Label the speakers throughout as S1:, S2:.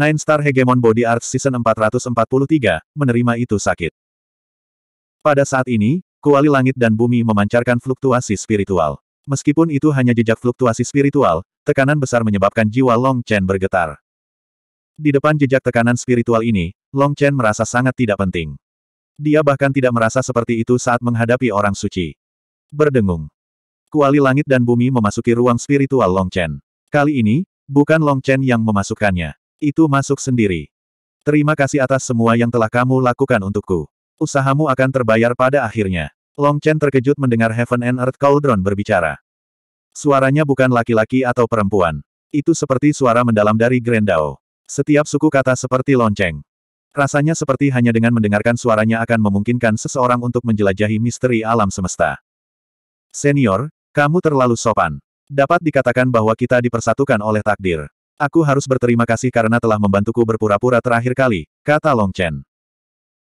S1: Nine Star Hegemon Body Arts Season 443, menerima itu sakit. Pada saat ini, kuali langit dan bumi memancarkan fluktuasi spiritual. Meskipun itu hanya jejak fluktuasi spiritual, tekanan besar menyebabkan jiwa Long Chen bergetar. Di depan jejak tekanan spiritual ini, Long Chen merasa sangat tidak penting. Dia bahkan tidak merasa seperti itu saat menghadapi orang suci. Berdengung. Kuali langit dan bumi memasuki ruang spiritual Long Chen. Kali ini, bukan Long Chen yang memasukkannya. Itu masuk sendiri. Terima kasih atas semua yang telah kamu lakukan untukku. Usahamu akan terbayar pada akhirnya. Long Chen terkejut mendengar Heaven and Earth Cauldron berbicara. Suaranya bukan laki-laki atau perempuan. Itu seperti suara mendalam dari Grendao. Setiap suku kata seperti lonceng. Rasanya seperti hanya dengan mendengarkan suaranya akan memungkinkan seseorang untuk menjelajahi misteri alam semesta. Senior, kamu terlalu sopan. Dapat dikatakan bahwa kita dipersatukan oleh takdir. Aku harus berterima kasih karena telah membantuku berpura-pura terakhir kali, kata Long Chen.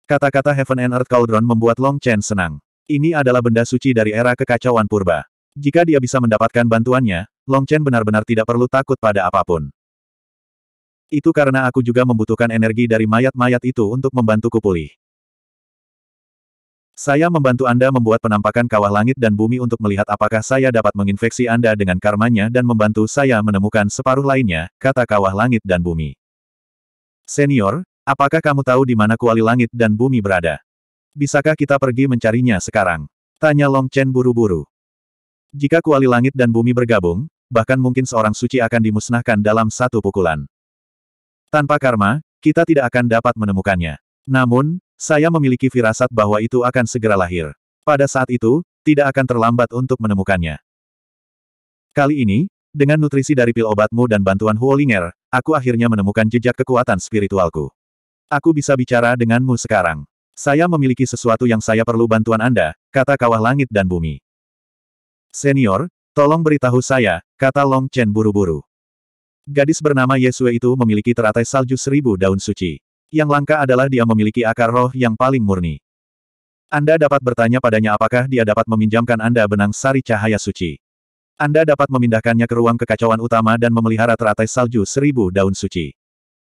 S1: Kata-kata Heaven and Earth Cauldron membuat Long Chen senang. Ini adalah benda suci dari era kekacauan purba. Jika dia bisa mendapatkan bantuannya, Long Chen benar-benar tidak perlu takut pada apapun. Itu karena aku juga membutuhkan energi dari mayat-mayat itu untuk membantuku pulih. Saya membantu Anda membuat penampakan kawah langit dan bumi untuk melihat apakah saya dapat menginfeksi Anda dengan karmanya dan membantu saya menemukan separuh lainnya, kata kawah langit dan bumi. Senior, apakah kamu tahu di mana kuali langit dan bumi berada? Bisakah kita pergi mencarinya sekarang? Tanya Long Chen buru-buru. Jika kuali langit dan bumi bergabung, bahkan mungkin seorang suci akan dimusnahkan dalam satu pukulan. Tanpa karma, kita tidak akan dapat menemukannya. Namun, saya memiliki firasat bahwa itu akan segera lahir. Pada saat itu, tidak akan terlambat untuk menemukannya. Kali ini, dengan nutrisi dari pil obatmu dan bantuan Huolinger, aku akhirnya menemukan jejak kekuatan spiritualku. Aku bisa bicara denganmu sekarang. Saya memiliki sesuatu yang saya perlu bantuan Anda, kata kawah langit dan bumi. Senior, tolong beritahu saya, kata Long Chen buru-buru. Gadis bernama Yesue itu memiliki teratai salju seribu daun suci. Yang langka adalah dia memiliki akar roh yang paling murni. Anda dapat bertanya padanya apakah dia dapat meminjamkan Anda benang sari cahaya suci. Anda dapat memindahkannya ke ruang kekacauan utama dan memelihara teratai salju seribu daun suci.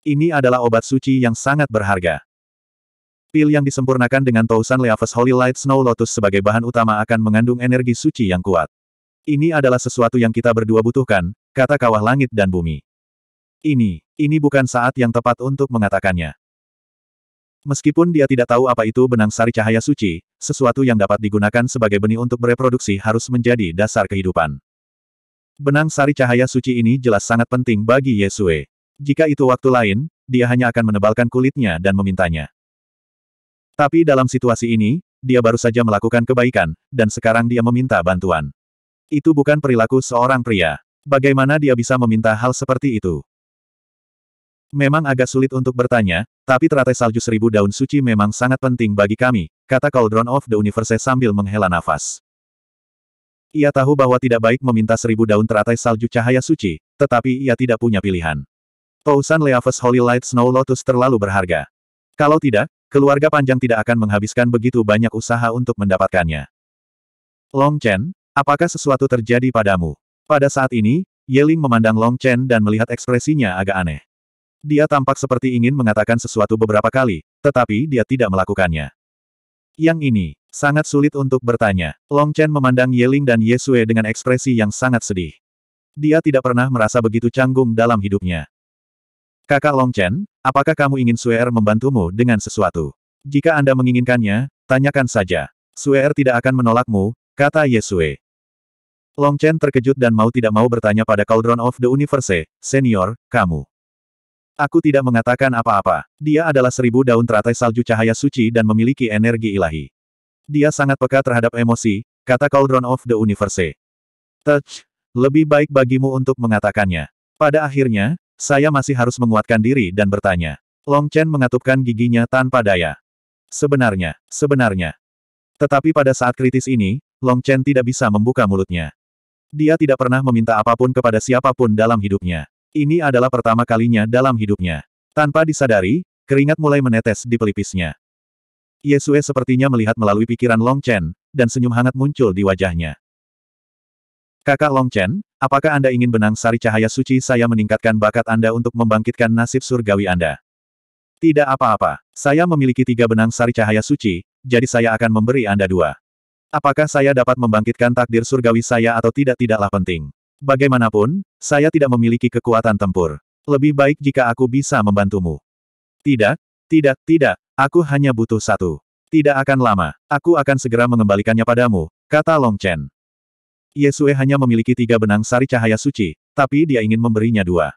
S1: Ini adalah obat suci yang sangat berharga. Pil yang disempurnakan dengan Tousan Leaves Holy Light Snow Lotus sebagai bahan utama akan mengandung energi suci yang kuat. Ini adalah sesuatu yang kita berdua butuhkan, kata kawah langit dan bumi. Ini, ini bukan saat yang tepat untuk mengatakannya. Meskipun dia tidak tahu apa itu benang sari cahaya suci, sesuatu yang dapat digunakan sebagai benih untuk bereproduksi harus menjadi dasar kehidupan. Benang sari cahaya suci ini jelas sangat penting bagi Yesue. Jika itu waktu lain, dia hanya akan menebalkan kulitnya dan memintanya. Tapi dalam situasi ini, dia baru saja melakukan kebaikan, dan sekarang dia meminta bantuan. Itu bukan perilaku seorang pria. Bagaimana dia bisa meminta hal seperti itu? Memang agak sulit untuk bertanya, tapi teratai salju seribu daun suci memang sangat penting bagi kami, kata Cauldron of the Universe sambil menghela nafas. Ia tahu bahwa tidak baik meminta seribu daun teratai salju cahaya suci, tetapi ia tidak punya pilihan. Tousan Leaves Holy Light Snow Lotus terlalu berharga. Kalau tidak, keluarga panjang tidak akan menghabiskan begitu banyak usaha untuk mendapatkannya. Long Chen, apakah sesuatu terjadi padamu? Pada saat ini, Yeling memandang Long Chen dan melihat ekspresinya agak aneh. Dia tampak seperti ingin mengatakan sesuatu beberapa kali, tetapi dia tidak melakukannya. Yang ini, sangat sulit untuk bertanya. Long Chen memandang Yeling dan Yesue dengan ekspresi yang sangat sedih. Dia tidak pernah merasa begitu canggung dalam hidupnya. Kakak Long Chen, apakah kamu ingin Suer er membantumu dengan sesuatu? Jika Anda menginginkannya, tanyakan saja. Suer er tidak akan menolakmu, kata Yesue. Long Chen terkejut dan mau tidak mau bertanya pada Cauldron of the Universe, senior, kamu. Aku tidak mengatakan apa-apa. Dia adalah seribu daun teratai salju cahaya suci dan memiliki energi ilahi. Dia sangat peka terhadap emosi, kata Cauldron of the Universe. Touch, lebih baik bagimu untuk mengatakannya. Pada akhirnya, saya masih harus menguatkan diri dan bertanya. Long Chen mengatupkan giginya tanpa daya. Sebenarnya, sebenarnya. Tetapi pada saat kritis ini, Long Chen tidak bisa membuka mulutnya. Dia tidak pernah meminta apapun kepada siapapun dalam hidupnya. Ini adalah pertama kalinya dalam hidupnya. Tanpa disadari, keringat mulai menetes di pelipisnya. Yesue sepertinya melihat melalui pikiran Long Chen, dan senyum hangat muncul di wajahnya. Kakak Long Chen, apakah Anda ingin benang sari cahaya suci saya meningkatkan bakat Anda untuk membangkitkan nasib surgawi Anda? Tidak apa-apa, saya memiliki tiga benang sari cahaya suci, jadi saya akan memberi Anda dua. Apakah saya dapat membangkitkan takdir surgawi saya atau tidak tidaklah penting. Bagaimanapun, saya tidak memiliki kekuatan tempur. Lebih baik jika aku bisa membantumu. Tidak, tidak, tidak, aku hanya butuh satu. Tidak akan lama, aku akan segera mengembalikannya padamu, kata Long Chen. Yesue hanya memiliki tiga benang sari cahaya suci, tapi dia ingin memberinya dua.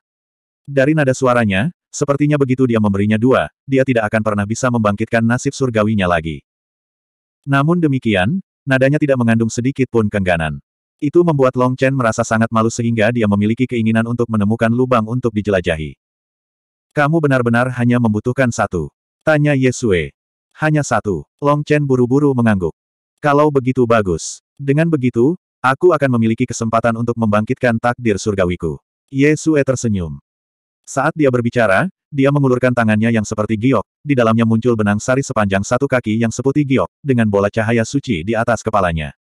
S1: Dari nada suaranya, sepertinya begitu dia memberinya dua, dia tidak akan pernah bisa membangkitkan nasib surgawinya lagi. Namun demikian, nadanya tidak mengandung sedikit pun kengganan. Itu membuat Long Chen merasa sangat malu sehingga dia memiliki keinginan untuk menemukan lubang untuk dijelajahi. Kamu benar-benar hanya membutuhkan satu. Tanya Yesue. Hanya satu. Long Chen buru-buru mengangguk. Kalau begitu bagus. Dengan begitu, aku akan memiliki kesempatan untuk membangkitkan takdir surgawiku. Yesue tersenyum. Saat dia berbicara, dia mengulurkan tangannya yang seperti giok, di dalamnya muncul benang sari sepanjang satu kaki yang seputih giok, dengan bola cahaya suci di atas kepalanya.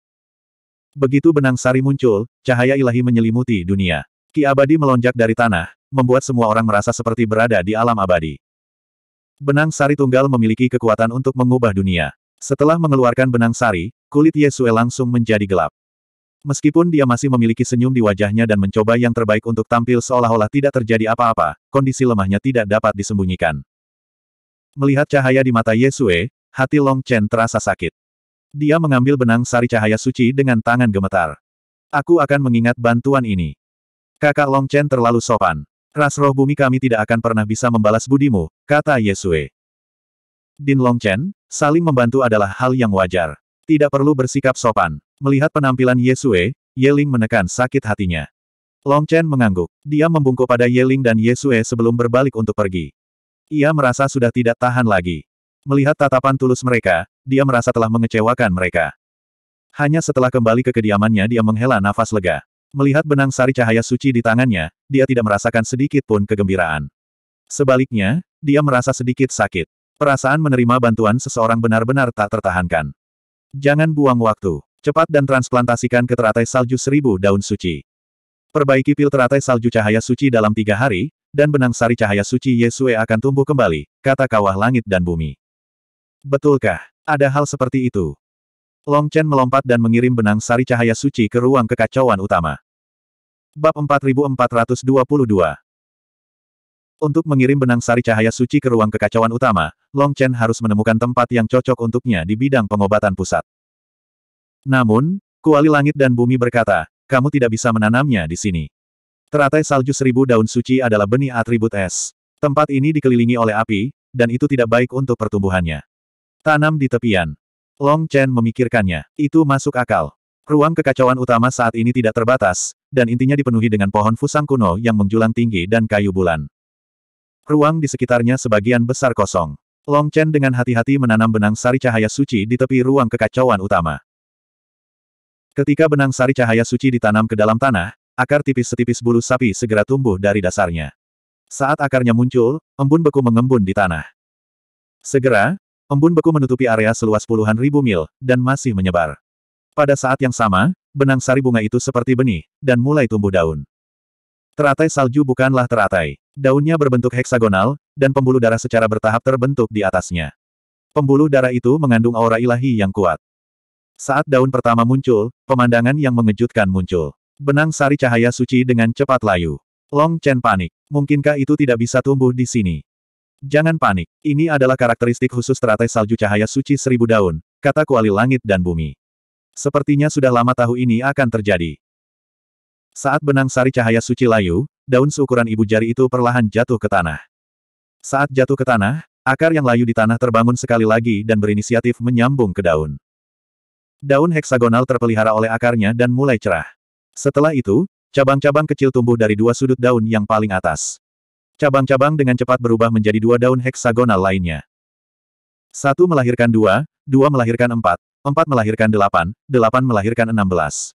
S1: Begitu benang sari muncul, cahaya ilahi menyelimuti dunia. Ki abadi melonjak dari tanah, membuat semua orang merasa seperti berada di alam abadi. Benang sari tunggal memiliki kekuatan untuk mengubah dunia. Setelah mengeluarkan benang sari, kulit Yesue langsung menjadi gelap. Meskipun dia masih memiliki senyum di wajahnya dan mencoba yang terbaik untuk tampil seolah-olah tidak terjadi apa-apa, kondisi lemahnya tidak dapat disembunyikan. Melihat cahaya di mata Yesue, hati Long Chen terasa sakit. Dia mengambil benang sari cahaya suci dengan tangan gemetar. Aku akan mengingat bantuan ini. Kakak Long Chen terlalu sopan. Ras roh bumi kami tidak akan pernah bisa membalas budimu, kata Yesue. Din Long Chen, saling membantu adalah hal yang wajar. Tidak perlu bersikap sopan. Melihat penampilan Yesue, Yeling menekan sakit hatinya. Long Chen mengangguk. Dia membungkuk pada Yeling dan Yesue sebelum berbalik untuk pergi. Ia merasa sudah tidak tahan lagi. Melihat tatapan tulus mereka, dia merasa telah mengecewakan mereka. Hanya setelah kembali ke kediamannya dia menghela nafas lega. Melihat benang sari cahaya suci di tangannya, dia tidak merasakan sedikit pun kegembiraan. Sebaliknya, dia merasa sedikit sakit. Perasaan menerima bantuan seseorang benar-benar tak tertahankan. Jangan buang waktu. Cepat dan transplantasikan ke teratai salju seribu daun suci. Perbaiki pil teratai salju cahaya suci dalam tiga hari, dan benang sari cahaya suci Yesue akan tumbuh kembali, kata kawah langit dan bumi. Betulkah? Ada hal seperti itu. Long Chen melompat dan mengirim benang sari cahaya suci ke ruang kekacauan utama. Bab 4422 Untuk mengirim benang sari cahaya suci ke ruang kekacauan utama, Long Chen harus menemukan tempat yang cocok untuknya di bidang pengobatan pusat. Namun, Kuali Langit dan Bumi berkata, kamu tidak bisa menanamnya di sini. Teratai salju seribu daun suci adalah benih atribut es. Tempat ini dikelilingi oleh api, dan itu tidak baik untuk pertumbuhannya. Tanam di tepian. Long Chen memikirkannya. Itu masuk akal. Ruang kekacauan utama saat ini tidak terbatas, dan intinya dipenuhi dengan pohon fusang kuno yang menjulang tinggi dan kayu bulan. Ruang di sekitarnya sebagian besar kosong. Long Chen dengan hati-hati menanam benang sari cahaya suci di tepi ruang kekacauan utama. Ketika benang sari cahaya suci ditanam ke dalam tanah, akar tipis setipis bulu sapi segera tumbuh dari dasarnya. Saat akarnya muncul, embun beku mengembun di tanah. Segera, Embun beku menutupi area seluas puluhan ribu mil, dan masih menyebar. Pada saat yang sama, benang sari bunga itu seperti benih, dan mulai tumbuh daun. Teratai salju bukanlah teratai. Daunnya berbentuk heksagonal, dan pembuluh darah secara bertahap terbentuk di atasnya. Pembuluh darah itu mengandung aura ilahi yang kuat. Saat daun pertama muncul, pemandangan yang mengejutkan muncul. Benang sari cahaya suci dengan cepat layu. Long Chen panik. Mungkinkah itu tidak bisa tumbuh di sini? Jangan panik, ini adalah karakteristik khusus teratai salju cahaya suci seribu daun, kata kuali langit dan bumi. Sepertinya sudah lama tahu ini akan terjadi. Saat benang sari cahaya suci layu, daun seukuran ibu jari itu perlahan jatuh ke tanah. Saat jatuh ke tanah, akar yang layu di tanah terbangun sekali lagi dan berinisiatif menyambung ke daun. Daun heksagonal terpelihara oleh akarnya dan mulai cerah. Setelah itu, cabang-cabang kecil tumbuh dari dua sudut daun yang paling atas. Cabang-cabang dengan cepat berubah menjadi dua daun heksagonal lainnya. Satu melahirkan dua, dua melahirkan empat, empat melahirkan delapan, delapan melahirkan enam belas.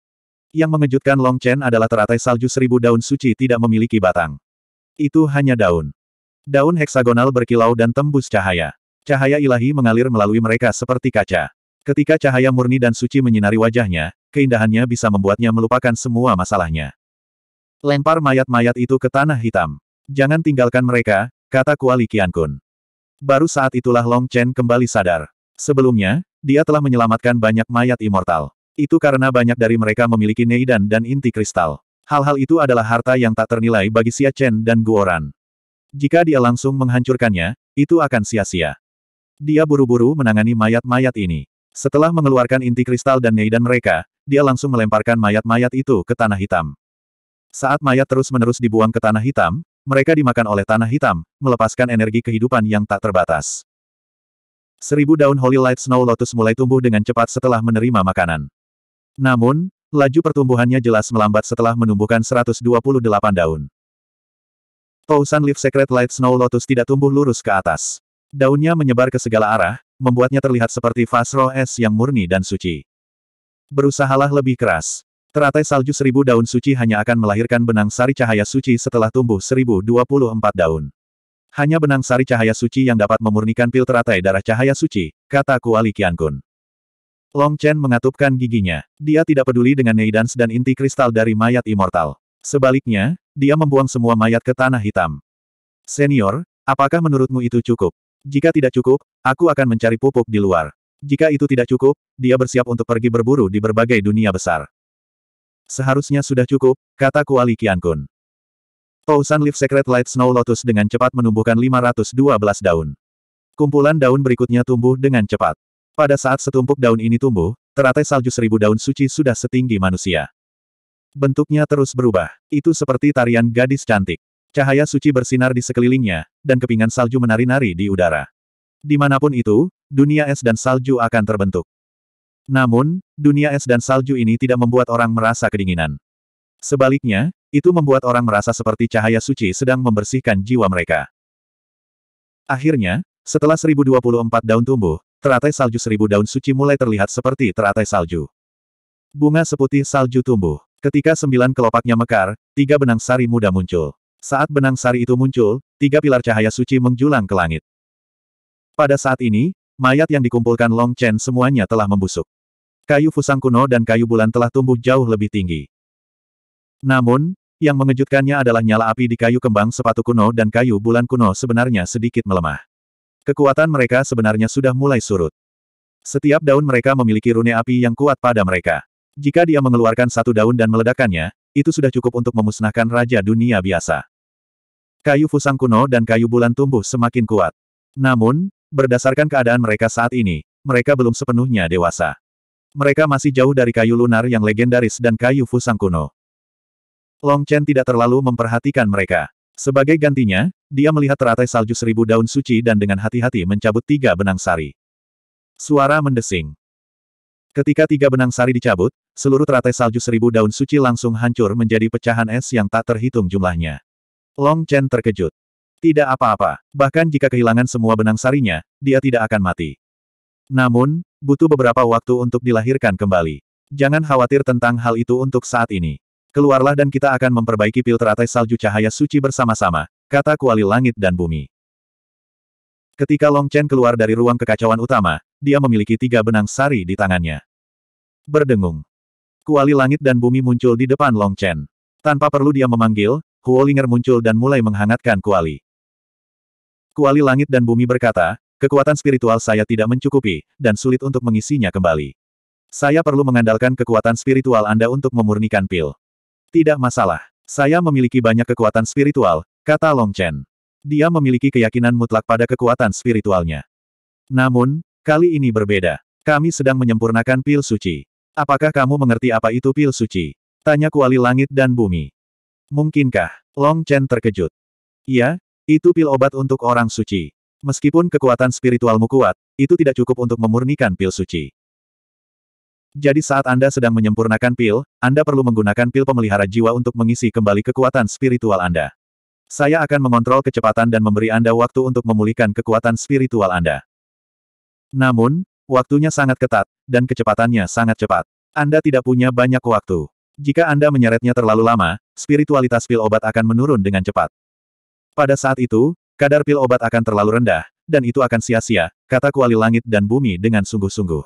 S1: Yang mengejutkan Long Chen adalah teratai salju seribu daun suci tidak memiliki batang. Itu hanya daun. Daun heksagonal berkilau dan tembus cahaya. Cahaya ilahi mengalir melalui mereka seperti kaca. Ketika cahaya murni dan suci menyinari wajahnya, keindahannya bisa membuatnya melupakan semua masalahnya. Lempar mayat-mayat itu ke tanah hitam. Jangan tinggalkan mereka, kata Kuali Qiankun. Baru saat itulah Long Chen kembali sadar. Sebelumnya, dia telah menyelamatkan banyak mayat immortal. Itu karena banyak dari mereka memiliki neidan dan inti kristal. Hal-hal itu adalah harta yang tak ternilai bagi Xia Chen dan Guoran. Jika dia langsung menghancurkannya, itu akan sia-sia. Dia buru-buru menangani mayat-mayat ini. Setelah mengeluarkan inti kristal dan neidan mereka, dia langsung melemparkan mayat-mayat itu ke tanah hitam. Saat mayat terus-menerus dibuang ke tanah hitam, mereka dimakan oleh tanah hitam, melepaskan energi kehidupan yang tak terbatas. Seribu daun Holy Light Snow Lotus mulai tumbuh dengan cepat setelah menerima makanan. Namun, laju pertumbuhannya jelas melambat setelah menumbuhkan 128 daun. Tousan Leaf Secret Light Snow Lotus tidak tumbuh lurus ke atas. Daunnya menyebar ke segala arah, membuatnya terlihat seperti vas roh es yang murni dan suci. Berusahalah lebih keras. Teratai salju seribu daun suci hanya akan melahirkan benang sari cahaya suci setelah tumbuh seribu dua puluh empat daun. Hanya benang sari cahaya suci yang dapat memurnikan pil teratai darah cahaya suci, kata Kuali Qiankun. Long Chen mengatupkan giginya. Dia tidak peduli dengan Neidans dan inti kristal dari mayat immortal. Sebaliknya, dia membuang semua mayat ke tanah hitam. Senior, apakah menurutmu itu cukup? Jika tidak cukup, aku akan mencari pupuk di luar. Jika itu tidak cukup, dia bersiap untuk pergi berburu di berbagai dunia besar. Seharusnya sudah cukup, kata Kuali Qiankun. Oh, Tousan Leaf Secret Light Snow Lotus dengan cepat menumbuhkan 512 daun. Kumpulan daun berikutnya tumbuh dengan cepat. Pada saat setumpuk daun ini tumbuh, teratai salju seribu daun suci sudah setinggi manusia. Bentuknya terus berubah. Itu seperti tarian gadis cantik. Cahaya suci bersinar di sekelilingnya, dan kepingan salju menari-nari di udara. Dimanapun itu, dunia es dan salju akan terbentuk. Namun, dunia es dan salju ini tidak membuat orang merasa kedinginan. Sebaliknya, itu membuat orang merasa seperti cahaya suci sedang membersihkan jiwa mereka. Akhirnya, setelah 1024 daun tumbuh, teratai salju 1.000 daun suci mulai terlihat seperti teratai salju. Bunga seputih salju tumbuh. Ketika sembilan kelopaknya mekar, tiga benang sari muda muncul. Saat benang sari itu muncul, tiga pilar cahaya suci menjulang ke langit. Pada saat ini, mayat yang dikumpulkan Long Chen semuanya telah membusuk. Kayu fusang kuno dan kayu bulan telah tumbuh jauh lebih tinggi. Namun, yang mengejutkannya adalah nyala api di kayu kembang sepatu kuno dan kayu bulan kuno sebenarnya sedikit melemah. Kekuatan mereka sebenarnya sudah mulai surut. Setiap daun mereka memiliki rune api yang kuat pada mereka. Jika dia mengeluarkan satu daun dan meledakannya, itu sudah cukup untuk memusnahkan Raja Dunia Biasa. Kayu fusang kuno dan kayu bulan tumbuh semakin kuat. Namun, berdasarkan keadaan mereka saat ini, mereka belum sepenuhnya dewasa. Mereka masih jauh dari kayu lunar yang legendaris dan kayu fusang kuno. Long Chen tidak terlalu memperhatikan mereka. Sebagai gantinya, dia melihat teratai salju seribu daun suci dan dengan hati-hati mencabut tiga benang sari. Suara mendesing. Ketika tiga benang sari dicabut, seluruh teratai salju seribu daun suci langsung hancur menjadi pecahan es yang tak terhitung jumlahnya. Long Chen terkejut. Tidak apa-apa, bahkan jika kehilangan semua benang sarinya, dia tidak akan mati. Namun, butuh beberapa waktu untuk dilahirkan kembali. Jangan khawatir tentang hal itu untuk saat ini. Keluarlah dan kita akan memperbaiki Pil Teratai salju cahaya suci bersama-sama, kata kuali langit dan bumi. Ketika Long Chen keluar dari ruang kekacauan utama, dia memiliki tiga benang sari di tangannya. Berdengung. Kuali langit dan bumi muncul di depan Long Chen. Tanpa perlu dia memanggil, Huolinger muncul dan mulai menghangatkan kuali. Kuali langit dan bumi berkata, Kekuatan spiritual saya tidak mencukupi, dan sulit untuk mengisinya kembali. Saya perlu mengandalkan kekuatan spiritual Anda untuk memurnikan pil. Tidak masalah. Saya memiliki banyak kekuatan spiritual, kata Long Chen. Dia memiliki keyakinan mutlak pada kekuatan spiritualnya. Namun, kali ini berbeda. Kami sedang menyempurnakan pil suci. Apakah kamu mengerti apa itu pil suci? Tanya kuali langit dan bumi. Mungkinkah? Long Chen terkejut. Iya, itu pil obat untuk orang suci. Meskipun kekuatan spiritualmu kuat, itu tidak cukup untuk memurnikan pil suci. Jadi saat Anda sedang menyempurnakan pil, Anda perlu menggunakan pil pemelihara jiwa untuk mengisi kembali kekuatan spiritual Anda. Saya akan mengontrol kecepatan dan memberi Anda waktu untuk memulihkan kekuatan spiritual Anda. Namun, waktunya sangat ketat, dan kecepatannya sangat cepat. Anda tidak punya banyak waktu. Jika Anda menyeretnya terlalu lama, spiritualitas pil obat akan menurun dengan cepat. Pada saat itu, Kadar pil obat akan terlalu rendah, dan itu akan sia-sia, kata kuali langit dan bumi dengan sungguh-sungguh.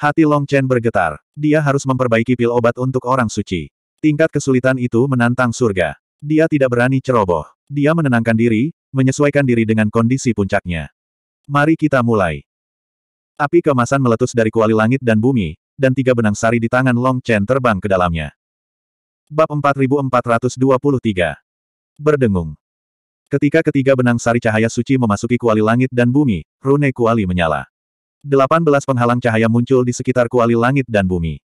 S1: Hati Long Chen bergetar. Dia harus memperbaiki pil obat untuk orang suci. Tingkat kesulitan itu menantang surga. Dia tidak berani ceroboh. Dia menenangkan diri, menyesuaikan diri dengan kondisi puncaknya. Mari kita mulai. Api kemasan meletus dari kuali langit dan bumi, dan tiga benang sari di tangan Long Chen terbang ke dalamnya. Bab 4423 Berdengung Ketika ketiga benang sari cahaya suci memasuki kuali langit dan bumi, rune kuali menyala. Delapan belas penghalang cahaya muncul di sekitar kuali langit dan bumi.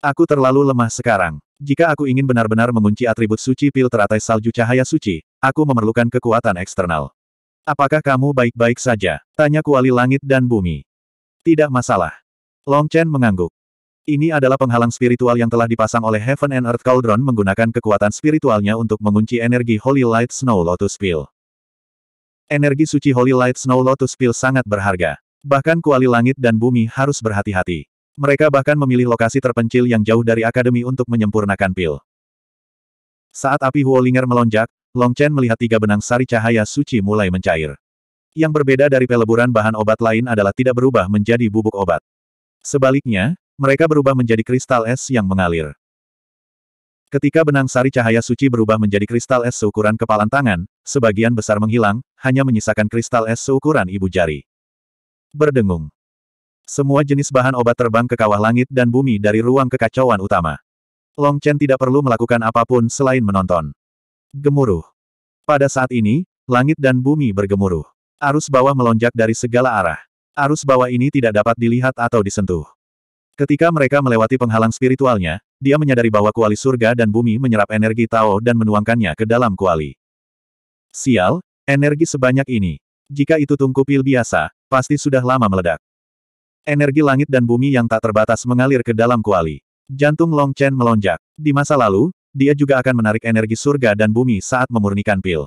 S1: Aku terlalu lemah sekarang. Jika aku ingin benar-benar mengunci atribut suci pil teratai salju cahaya suci, aku memerlukan kekuatan eksternal. Apakah kamu baik-baik saja? Tanya kuali langit dan bumi. Tidak masalah. Long Chen mengangguk. Ini adalah penghalang spiritual yang telah dipasang oleh Heaven and Earth Cauldron menggunakan kekuatan spiritualnya untuk mengunci energi Holy Light Snow Lotus Pill. Energi suci Holy Light Snow Lotus Pill sangat berharga. Bahkan kuali langit dan bumi harus berhati-hati. Mereka bahkan memilih lokasi terpencil yang jauh dari akademi untuk menyempurnakan pil. Saat api Huolinger melonjak, Long Chen melihat tiga benang sari cahaya suci mulai mencair. Yang berbeda dari peleburan bahan obat lain adalah tidak berubah menjadi bubuk obat. Sebaliknya, mereka berubah menjadi kristal es yang mengalir. Ketika benang sari cahaya suci berubah menjadi kristal es seukuran kepalan tangan, sebagian besar menghilang, hanya menyisakan kristal es seukuran ibu jari. Berdengung. Semua jenis bahan obat terbang ke kawah langit dan bumi dari ruang kekacauan utama. Long Chen tidak perlu melakukan apapun selain menonton. Gemuruh. Pada saat ini, langit dan bumi bergemuruh. Arus bawah melonjak dari segala arah. Arus bawah ini tidak dapat dilihat atau disentuh. Ketika mereka melewati penghalang spiritualnya, dia menyadari bahwa kuali surga dan bumi menyerap energi Tao dan menuangkannya ke dalam kuali. Sial, energi sebanyak ini. Jika itu tungku pil biasa, pasti sudah lama meledak. Energi langit dan bumi yang tak terbatas mengalir ke dalam kuali. Jantung Long Chen melonjak. Di masa lalu, dia juga akan menarik energi surga dan bumi saat memurnikan pil.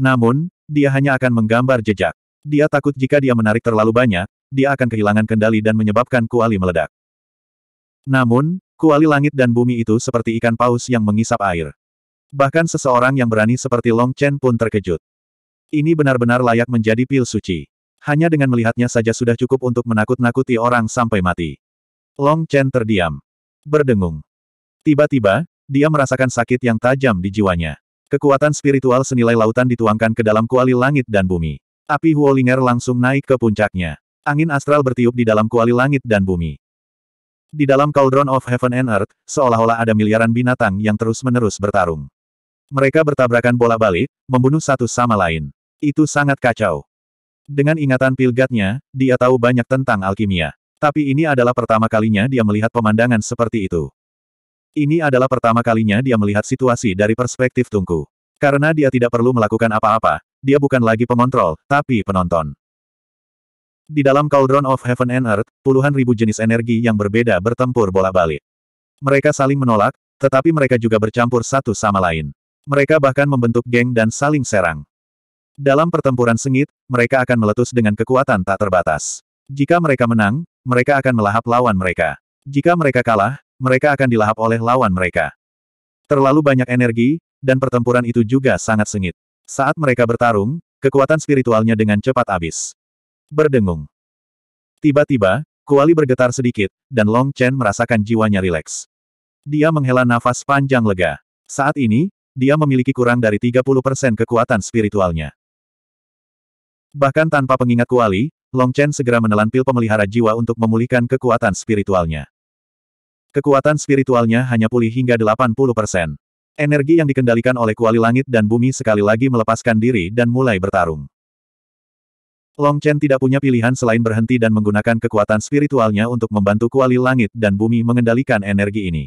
S1: Namun, dia hanya akan menggambar jejak. Dia takut jika dia menarik terlalu banyak, dia akan kehilangan kendali dan menyebabkan kuali meledak. Namun, kuali langit dan bumi itu seperti ikan paus yang mengisap air. Bahkan seseorang yang berani seperti Long Chen pun terkejut. Ini benar-benar layak menjadi pil suci. Hanya dengan melihatnya saja sudah cukup untuk menakut-nakuti orang sampai mati. Long Chen terdiam. Berdengung. Tiba-tiba, dia merasakan sakit yang tajam di jiwanya. Kekuatan spiritual senilai lautan dituangkan ke dalam kuali langit dan bumi. Api Huolinger langsung naik ke puncaknya. Angin astral bertiup di dalam kuali langit dan bumi. Di dalam Cauldron of Heaven and Earth, seolah-olah ada miliaran binatang yang terus-menerus bertarung. Mereka bertabrakan bola balik, membunuh satu sama lain. Itu sangat kacau. Dengan ingatan pilgatnya, dia tahu banyak tentang alkimia. Tapi ini adalah pertama kalinya dia melihat pemandangan seperti itu. Ini adalah pertama kalinya dia melihat situasi dari perspektif Tungku. Karena dia tidak perlu melakukan apa-apa, dia bukan lagi pengontrol, tapi penonton. Di dalam Cauldron of Heaven and Earth, puluhan ribu jenis energi yang berbeda bertempur bola balik Mereka saling menolak, tetapi mereka juga bercampur satu sama lain. Mereka bahkan membentuk geng dan saling serang. Dalam pertempuran sengit, mereka akan meletus dengan kekuatan tak terbatas. Jika mereka menang, mereka akan melahap lawan mereka. Jika mereka kalah, mereka akan dilahap oleh lawan mereka. Terlalu banyak energi, dan pertempuran itu juga sangat sengit. Saat mereka bertarung, kekuatan spiritualnya dengan cepat habis. Berdengung. Tiba-tiba, kuali bergetar sedikit, dan Long Chen merasakan jiwanya rileks. Dia menghela nafas panjang lega. Saat ini, dia memiliki kurang dari 30% kekuatan spiritualnya. Bahkan tanpa pengingat kuali, Long Chen segera menelan pil pemelihara jiwa untuk memulihkan kekuatan spiritualnya. Kekuatan spiritualnya hanya pulih hingga 80%. Energi yang dikendalikan oleh kuali langit dan bumi sekali lagi melepaskan diri dan mulai bertarung. Long Chen tidak punya pilihan selain berhenti dan menggunakan kekuatan spiritualnya untuk membantu kuali langit dan bumi mengendalikan energi ini.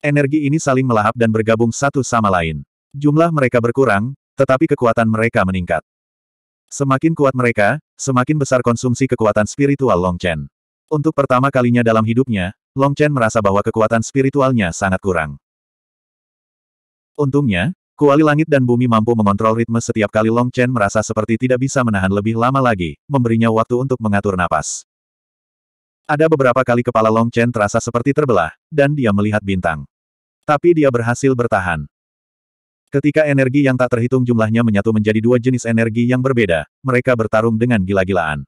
S1: Energi ini saling melahap dan bergabung satu sama lain. Jumlah mereka berkurang, tetapi kekuatan mereka meningkat. Semakin kuat mereka, semakin besar konsumsi kekuatan spiritual Long Chen. Untuk pertama kalinya dalam hidupnya, Long Chen merasa bahwa kekuatan spiritualnya sangat kurang. Untungnya, Kuali langit dan bumi mampu mengontrol ritme setiap kali Long Chen merasa seperti tidak bisa menahan lebih lama lagi, memberinya waktu untuk mengatur napas. Ada beberapa kali kepala Long Chen terasa seperti terbelah, dan dia melihat bintang. Tapi dia berhasil bertahan. Ketika energi yang tak terhitung jumlahnya menyatu menjadi dua jenis energi yang berbeda, mereka bertarung dengan gila-gilaan.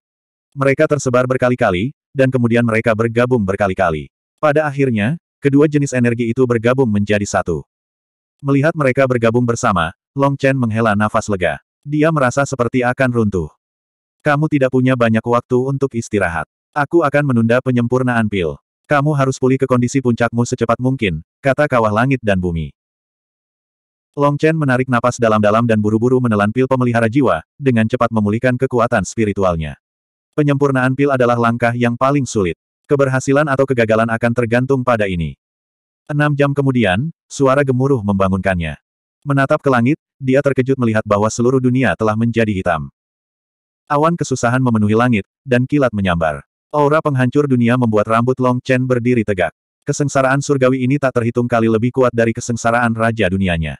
S1: Mereka tersebar berkali-kali, dan kemudian mereka bergabung berkali-kali. Pada akhirnya, kedua jenis energi itu bergabung menjadi satu. Melihat mereka bergabung bersama, Long Chen menghela nafas lega. Dia merasa seperti akan runtuh. Kamu tidak punya banyak waktu untuk istirahat. Aku akan menunda penyempurnaan pil. Kamu harus pulih ke kondisi puncakmu secepat mungkin, kata kawah langit dan bumi. Long Chen menarik napas dalam-dalam dan buru-buru menelan pil pemelihara jiwa, dengan cepat memulihkan kekuatan spiritualnya. Penyempurnaan pil adalah langkah yang paling sulit. Keberhasilan atau kegagalan akan tergantung pada ini. Enam jam kemudian, suara gemuruh membangunkannya. Menatap ke langit, dia terkejut melihat bahwa seluruh dunia telah menjadi hitam. Awan kesusahan memenuhi langit, dan kilat menyambar. Aura penghancur dunia membuat rambut Long Chen berdiri tegak. Kesengsaraan surgawi ini tak terhitung kali lebih kuat dari kesengsaraan raja dunianya.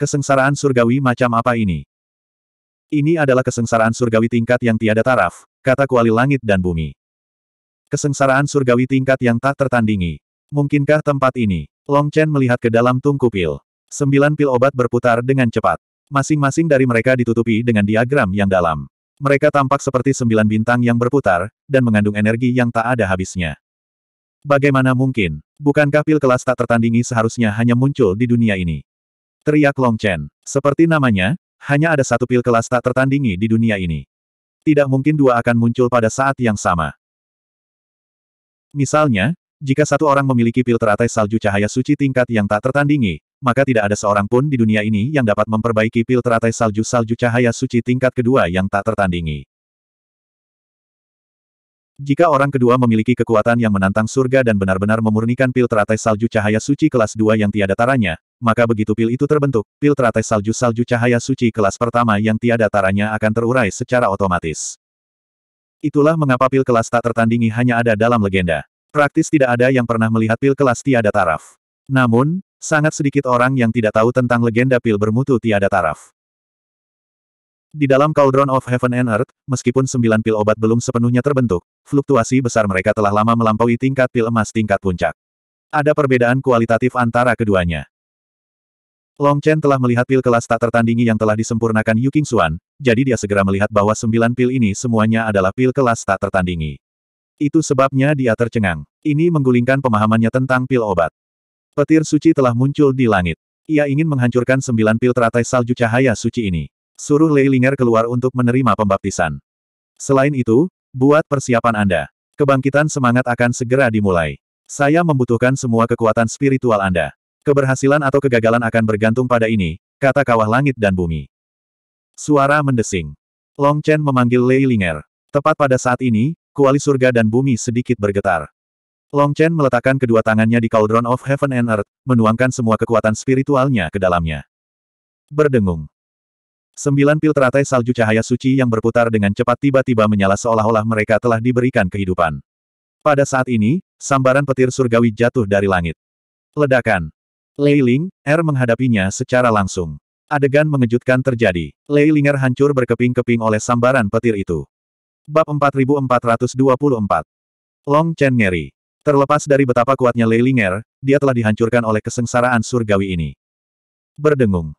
S1: Kesengsaraan surgawi macam apa ini? Ini adalah kesengsaraan surgawi tingkat yang tiada taraf, kata kuali langit dan bumi. Kesengsaraan surgawi tingkat yang tak tertandingi. Mungkinkah tempat ini? Long Chen melihat ke dalam tungku pil. Sembilan pil obat berputar dengan cepat. Masing-masing dari mereka ditutupi dengan diagram yang dalam. Mereka tampak seperti sembilan bintang yang berputar, dan mengandung energi yang tak ada habisnya. Bagaimana mungkin? Bukankah pil kelas tak tertandingi seharusnya hanya muncul di dunia ini? Teriak Long Chen. Seperti namanya, hanya ada satu pil kelas tak tertandingi di dunia ini. Tidak mungkin dua akan muncul pada saat yang sama. Misalnya, jika satu orang memiliki pil teratai salju cahaya suci tingkat yang tak tertandingi, maka tidak ada seorang pun di dunia ini yang dapat memperbaiki pil teratai salju-salju cahaya suci tingkat kedua yang tak tertandingi. Jika orang kedua memiliki kekuatan yang menantang surga dan benar-benar memurnikan pil teratai salju cahaya suci kelas 2 yang tiada taranya, maka begitu pil itu terbentuk, pil teratai salju-salju cahaya suci kelas pertama yang tiada taranya akan terurai secara otomatis. Itulah mengapa pil kelas tak tertandingi hanya ada dalam legenda. Praktis tidak ada yang pernah melihat pil kelas tiada taraf. Namun, sangat sedikit orang yang tidak tahu tentang legenda pil bermutu tiada taraf. Di dalam Cauldron of Heaven and Earth, meskipun sembilan pil obat belum sepenuhnya terbentuk, fluktuasi besar mereka telah lama melampaui tingkat pil emas tingkat puncak. Ada perbedaan kualitatif antara keduanya. Long Chen telah melihat pil kelas tak tertandingi yang telah disempurnakan Yu King Xuan, jadi dia segera melihat bahwa sembilan pil ini semuanya adalah pil kelas tak tertandingi. Itu sebabnya dia tercengang. Ini menggulingkan pemahamannya tentang pil obat. Petir suci telah muncul di langit. Ia ingin menghancurkan sembilan pil teratai salju cahaya suci ini. Suruh Lei Ling'er keluar untuk menerima pembaptisan. Selain itu, buat persiapan Anda. Kebangkitan semangat akan segera dimulai. Saya membutuhkan semua kekuatan spiritual Anda. Keberhasilan atau kegagalan akan bergantung pada ini, kata kawah langit dan bumi. Suara mendesing. Long Chen memanggil Lei Ling'er. Tepat pada saat ini, kuali surga dan bumi sedikit bergetar. Long Chen meletakkan kedua tangannya di Cauldron of Heaven and Earth, menuangkan semua kekuatan spiritualnya ke dalamnya. Berdengung. Sembilan pil teratai salju cahaya suci yang berputar dengan cepat tiba-tiba menyala seolah-olah mereka telah diberikan kehidupan. Pada saat ini, sambaran petir surgawi jatuh dari langit. Ledakan. Lei Ling er menghadapinya secara langsung. Adegan mengejutkan terjadi. Lei Linger hancur berkeping-keping oleh sambaran petir itu. Bab 4424 Long Chen Ngeri Terlepas dari betapa kuatnya Lei Linger, dia telah dihancurkan oleh kesengsaraan surgawi ini. Berdengung.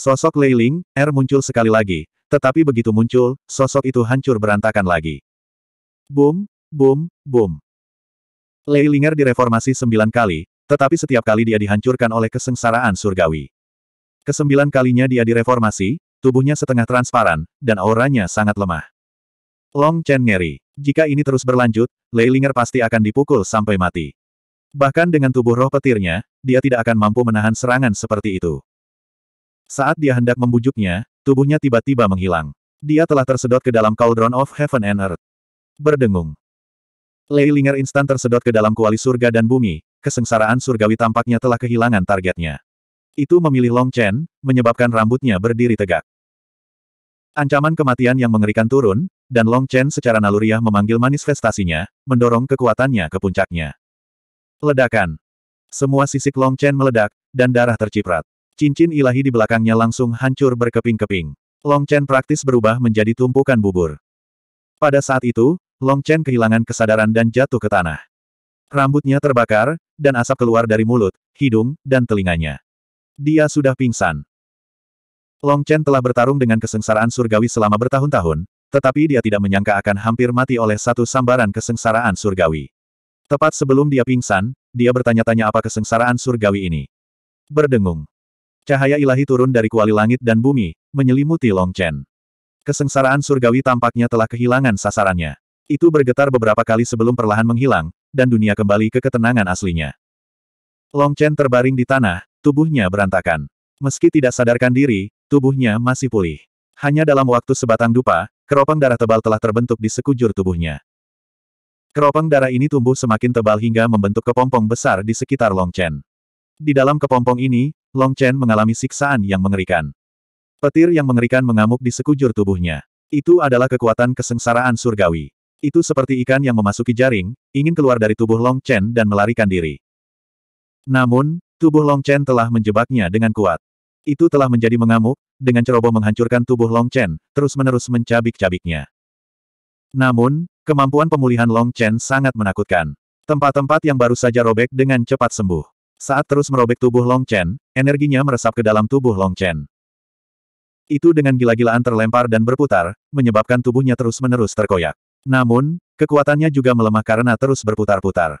S1: Sosok Lei Ling, Er muncul sekali lagi, tetapi begitu muncul, sosok itu hancur berantakan lagi. Boom, boom, boom. Lei Linger direformasi sembilan kali, tetapi setiap kali dia dihancurkan oleh kesengsaraan surgawi. Kesembilan kalinya dia direformasi, tubuhnya setengah transparan, dan auranya sangat lemah. Long Chen ngeri. Jika ini terus berlanjut, Lei Ling'er pasti akan dipukul sampai mati. Bahkan dengan tubuh roh petirnya, dia tidak akan mampu menahan serangan seperti itu. Saat dia hendak membujuknya, tubuhnya tiba-tiba menghilang. Dia telah tersedot ke dalam Cauldron of Heaven and Earth. Berdengung. Lei Ling'er instan tersedot ke dalam kuali surga dan bumi, kesengsaraan surgawi tampaknya telah kehilangan targetnya. Itu memilih Long Chen, menyebabkan rambutnya berdiri tegak. Ancaman kematian yang mengerikan turun, dan Long Chen secara naluriah memanggil manifestasinya, mendorong kekuatannya ke puncaknya. Ledakan. Semua sisik Long Chen meledak, dan darah terciprat. Cincin ilahi di belakangnya langsung hancur berkeping-keping. Long Chen praktis berubah menjadi tumpukan bubur. Pada saat itu, Long Chen kehilangan kesadaran dan jatuh ke tanah. Rambutnya terbakar, dan asap keluar dari mulut, hidung, dan telinganya. Dia sudah pingsan. Long Chen telah bertarung dengan kesengsaraan surgawi selama bertahun-tahun, tetapi dia tidak menyangka akan hampir mati oleh satu sambaran kesengsaraan surgawi. Tepat sebelum dia pingsan, dia bertanya-tanya apa kesengsaraan surgawi ini. Berdengung. Cahaya ilahi turun dari kuali langit dan bumi, menyelimuti Long Chen. Kesengsaraan surgawi tampaknya telah kehilangan sasarannya. Itu bergetar beberapa kali sebelum perlahan menghilang, dan dunia kembali ke ketenangan aslinya. Long Chen terbaring di tanah, tubuhnya berantakan. Meski tidak sadarkan diri, tubuhnya masih pulih. Hanya dalam waktu sebatang dupa, keropang darah tebal telah terbentuk di sekujur tubuhnya. Keropang darah ini tumbuh semakin tebal hingga membentuk kepompong besar di sekitar Long Chen. Di dalam kepompong ini, Long Chen mengalami siksaan yang mengerikan. Petir yang mengerikan mengamuk di sekujur tubuhnya. Itu adalah kekuatan kesengsaraan surgawi. Itu seperti ikan yang memasuki jaring, ingin keluar dari tubuh Long Chen dan melarikan diri. Namun, tubuh Long Chen telah menjebaknya dengan kuat. Itu telah menjadi mengamuk, dengan ceroboh menghancurkan tubuh Long Chen, terus-menerus mencabik-cabiknya. Namun, kemampuan pemulihan Long Chen sangat menakutkan. Tempat-tempat yang baru saja robek dengan cepat sembuh. Saat terus merobek tubuh Long Chen, energinya meresap ke dalam tubuh Long Chen. Itu dengan gila-gilaan terlempar dan berputar, menyebabkan tubuhnya terus-menerus terkoyak. Namun, kekuatannya juga melemah karena terus berputar-putar.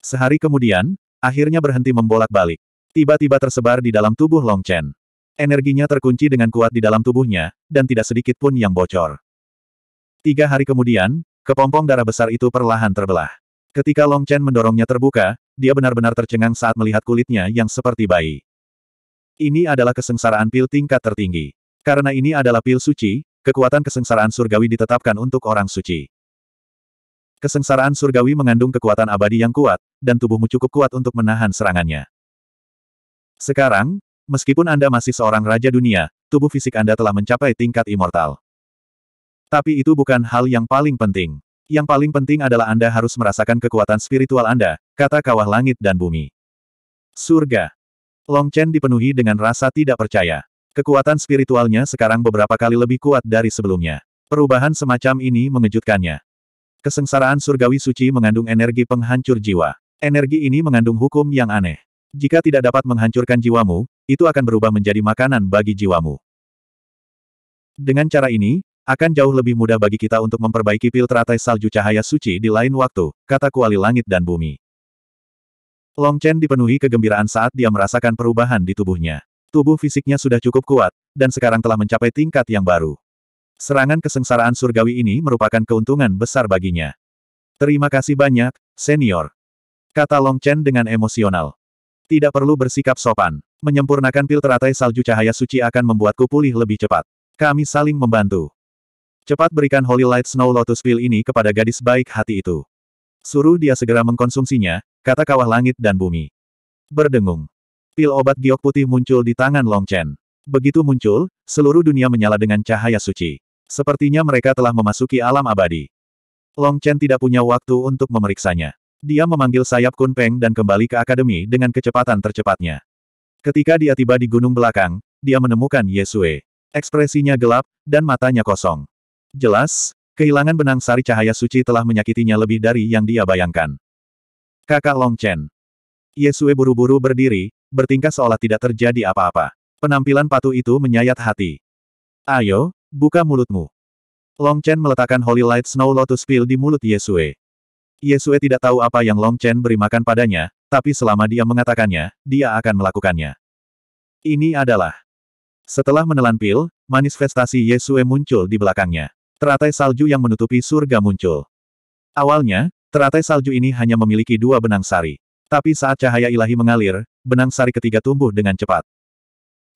S1: Sehari kemudian, akhirnya berhenti membolak-balik. Tiba-tiba tersebar di dalam tubuh Long Chen. Energinya terkunci dengan kuat di dalam tubuhnya, dan tidak sedikit pun yang bocor. Tiga hari kemudian, kepompong darah besar itu perlahan terbelah. Ketika Long Chen mendorongnya terbuka, dia benar-benar tercengang saat melihat kulitnya yang seperti bayi. Ini adalah kesengsaraan pil tingkat tertinggi. Karena ini adalah pil suci, kekuatan kesengsaraan surgawi ditetapkan untuk orang suci. Kesengsaraan surgawi mengandung kekuatan abadi yang kuat, dan tubuhmu cukup kuat untuk menahan serangannya. Sekarang, meskipun Anda masih seorang raja dunia, tubuh fisik Anda telah mencapai tingkat immortal. Tapi itu bukan hal yang paling penting. Yang paling penting adalah Anda harus merasakan kekuatan spiritual Anda, kata kawah langit dan bumi. Surga. Long Chen dipenuhi dengan rasa tidak percaya. Kekuatan spiritualnya sekarang beberapa kali lebih kuat dari sebelumnya. Perubahan semacam ini mengejutkannya. Kesengsaraan surgawi suci mengandung energi penghancur jiwa. Energi ini mengandung hukum yang aneh. Jika tidak dapat menghancurkan jiwamu, itu akan berubah menjadi makanan bagi jiwamu. Dengan cara ini, akan jauh lebih mudah bagi kita untuk memperbaiki Pil Teratai salju cahaya suci di lain waktu, kata kuali langit dan bumi. Long Chen dipenuhi kegembiraan saat dia merasakan perubahan di tubuhnya. Tubuh fisiknya sudah cukup kuat, dan sekarang telah mencapai tingkat yang baru. Serangan kesengsaraan surgawi ini merupakan keuntungan besar baginya. Terima kasih banyak, senior. Kata Long Chen dengan emosional. Tidak perlu bersikap sopan. Menyempurnakan pil teratai salju cahaya suci akan membuatku pulih lebih cepat. Kami saling membantu. Cepat berikan Holy Light Snow Lotus Pill ini kepada gadis baik hati itu. Suruh dia segera mengkonsumsinya, kata kawah langit dan bumi. Berdengung. Pil obat giok putih muncul di tangan Long Chen. Begitu muncul, seluruh dunia menyala dengan cahaya suci. Sepertinya mereka telah memasuki alam abadi. Long Chen tidak punya waktu untuk memeriksanya. Dia memanggil sayap kunpeng dan kembali ke akademi dengan kecepatan tercepatnya. Ketika dia tiba di gunung belakang, dia menemukan Yesue. Ekspresinya gelap, dan matanya kosong. Jelas, kehilangan benang sari cahaya suci telah menyakitinya lebih dari yang dia bayangkan. Kakak Long Chen. Yesue buru-buru berdiri, bertingkah seolah tidak terjadi apa-apa. Penampilan patuh itu menyayat hati. Ayo, buka mulutmu. Long Chen meletakkan Holy Light Snow Lotus Pill di mulut Yesue. Yesue tidak tahu apa yang Long Chen beri makan padanya, tapi selama dia mengatakannya, dia akan melakukannya. Ini adalah. Setelah menelan pil, manifestasi Yesue muncul di belakangnya. Teratai salju yang menutupi surga muncul. Awalnya, teratai salju ini hanya memiliki dua benang sari. Tapi saat cahaya ilahi mengalir, benang sari ketiga tumbuh dengan cepat.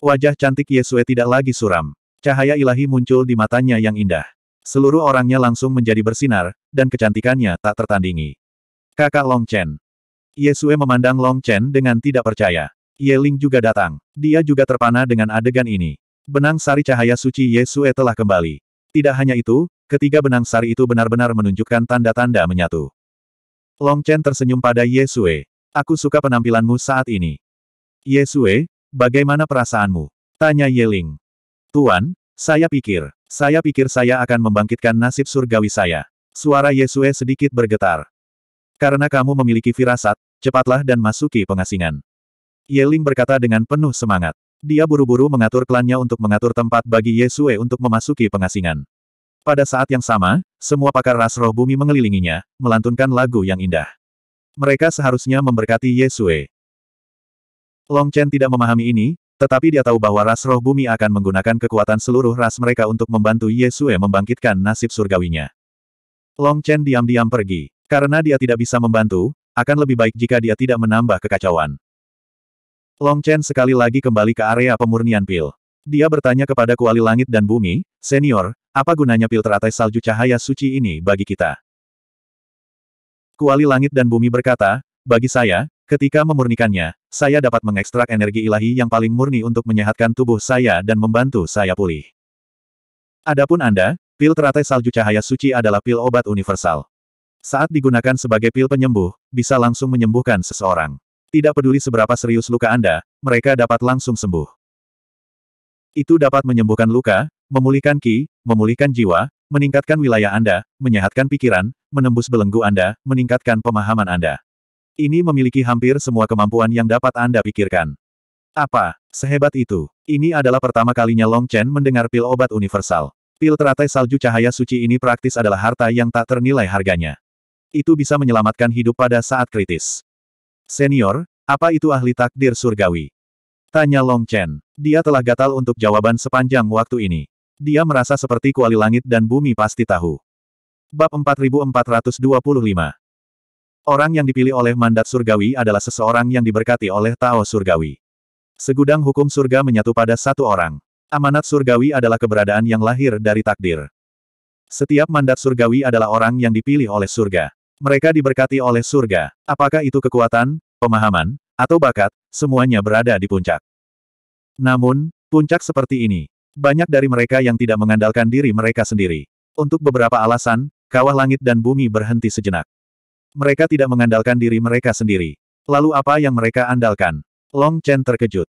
S1: Wajah cantik Yesue tidak lagi suram. Cahaya ilahi muncul di matanya yang indah. Seluruh orangnya langsung menjadi bersinar, dan kecantikannya tak tertandingi. Kakak Long Chen. Yesue memandang Long Chen dengan tidak percaya. Yeling juga datang. Dia juga terpana dengan adegan ini. Benang sari cahaya suci Yesue telah kembali. Tidak hanya itu, ketiga benang sari itu benar-benar menunjukkan tanda-tanda menyatu. Long Chen tersenyum pada Yesue. Aku suka penampilanmu saat ini. Yesue, bagaimana perasaanmu? Tanya Yeling. Tuan, saya pikir, saya pikir saya akan membangkitkan nasib surgawi saya. Suara Yesue sedikit bergetar. Karena kamu memiliki firasat, cepatlah dan masuki pengasingan. Yeling berkata dengan penuh semangat. Dia buru-buru mengatur klannya untuk mengatur tempat bagi Yesue untuk memasuki pengasingan. Pada saat yang sama, semua pakar ras roh bumi mengelilinginya, melantunkan lagu yang indah. Mereka seharusnya memberkati Yesue. Long Chen tidak memahami ini, tetapi dia tahu bahwa ras roh bumi akan menggunakan kekuatan seluruh ras mereka untuk membantu Yesue membangkitkan nasib surgawinya. Long Chen diam-diam pergi. Karena dia tidak bisa membantu, akan lebih baik jika dia tidak menambah kekacauan. Long Chen sekali lagi kembali ke area pemurnian pil. Dia bertanya kepada kuali langit dan bumi, Senior, apa gunanya pil teratai salju cahaya suci ini bagi kita? Kuali langit dan bumi berkata, bagi saya, Ketika memurnikannya, saya dapat mengekstrak energi ilahi yang paling murni untuk menyehatkan tubuh saya dan membantu saya pulih. Adapun Anda, pil teratai salju cahaya suci adalah pil obat universal. Saat digunakan sebagai pil penyembuh, bisa langsung menyembuhkan seseorang. Tidak peduli seberapa serius luka Anda, mereka dapat langsung sembuh. Itu dapat menyembuhkan luka, memulihkan ki, memulihkan jiwa, meningkatkan wilayah Anda, menyehatkan pikiran, menembus belenggu Anda, meningkatkan pemahaman Anda. Ini memiliki hampir semua kemampuan yang dapat Anda pikirkan. Apa? Sehebat itu. Ini adalah pertama kalinya Long Chen mendengar pil obat universal. Pil teratai salju cahaya suci ini praktis adalah harta yang tak ternilai harganya. Itu bisa menyelamatkan hidup pada saat kritis. Senior, apa itu ahli takdir surgawi? Tanya Long Chen. Dia telah gatal untuk jawaban sepanjang waktu ini. Dia merasa seperti kuali langit dan bumi pasti tahu. Bab 4425 Orang yang dipilih oleh mandat surgawi adalah seseorang yang diberkati oleh Tao surgawi. Segudang hukum surga menyatu pada satu orang. Amanat surgawi adalah keberadaan yang lahir dari takdir. Setiap mandat surgawi adalah orang yang dipilih oleh surga. Mereka diberkati oleh surga. Apakah itu kekuatan, pemahaman, atau bakat, semuanya berada di puncak. Namun, puncak seperti ini, banyak dari mereka yang tidak mengandalkan diri mereka sendiri. Untuk beberapa alasan, kawah langit dan bumi berhenti sejenak. Mereka tidak mengandalkan diri mereka sendiri. Lalu apa yang mereka andalkan? Long Chen terkejut.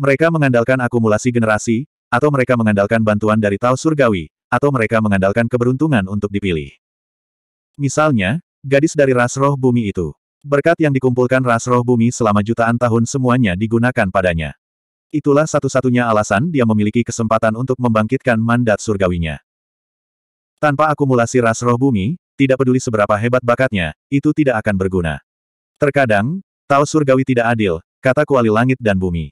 S1: Mereka mengandalkan akumulasi generasi, atau mereka mengandalkan bantuan dari Tao Surgawi, atau mereka mengandalkan keberuntungan untuk dipilih. Misalnya, gadis dari ras roh bumi itu. Berkat yang dikumpulkan ras roh bumi selama jutaan tahun semuanya digunakan padanya. Itulah satu-satunya alasan dia memiliki kesempatan untuk membangkitkan mandat surgawinya. Tanpa akumulasi ras roh bumi, tidak peduli seberapa hebat bakatnya, itu tidak akan berguna. Terkadang, Tao surgawi tidak adil, kata kuali langit dan bumi.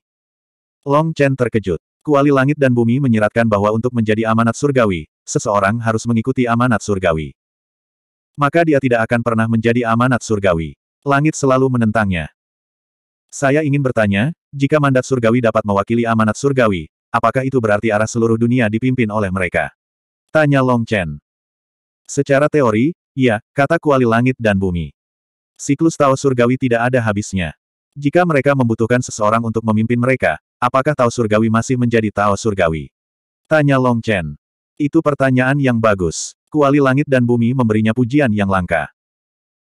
S1: Long Chen terkejut. Kuali langit dan bumi menyiratkan bahwa untuk menjadi amanat surgawi, seseorang harus mengikuti amanat surgawi. Maka dia tidak akan pernah menjadi amanat surgawi. Langit selalu menentangnya. Saya ingin bertanya, jika mandat surgawi dapat mewakili amanat surgawi, apakah itu berarti arah seluruh dunia dipimpin oleh mereka? Tanya Long Chen. Secara teori, ya, kata kuali langit dan bumi. Siklus Tao Surgawi tidak ada habisnya. Jika mereka membutuhkan seseorang untuk memimpin mereka, apakah Tao Surgawi masih menjadi Tao Surgawi? Tanya Long Chen. Itu pertanyaan yang bagus. Kuali langit dan bumi memberinya pujian yang langka.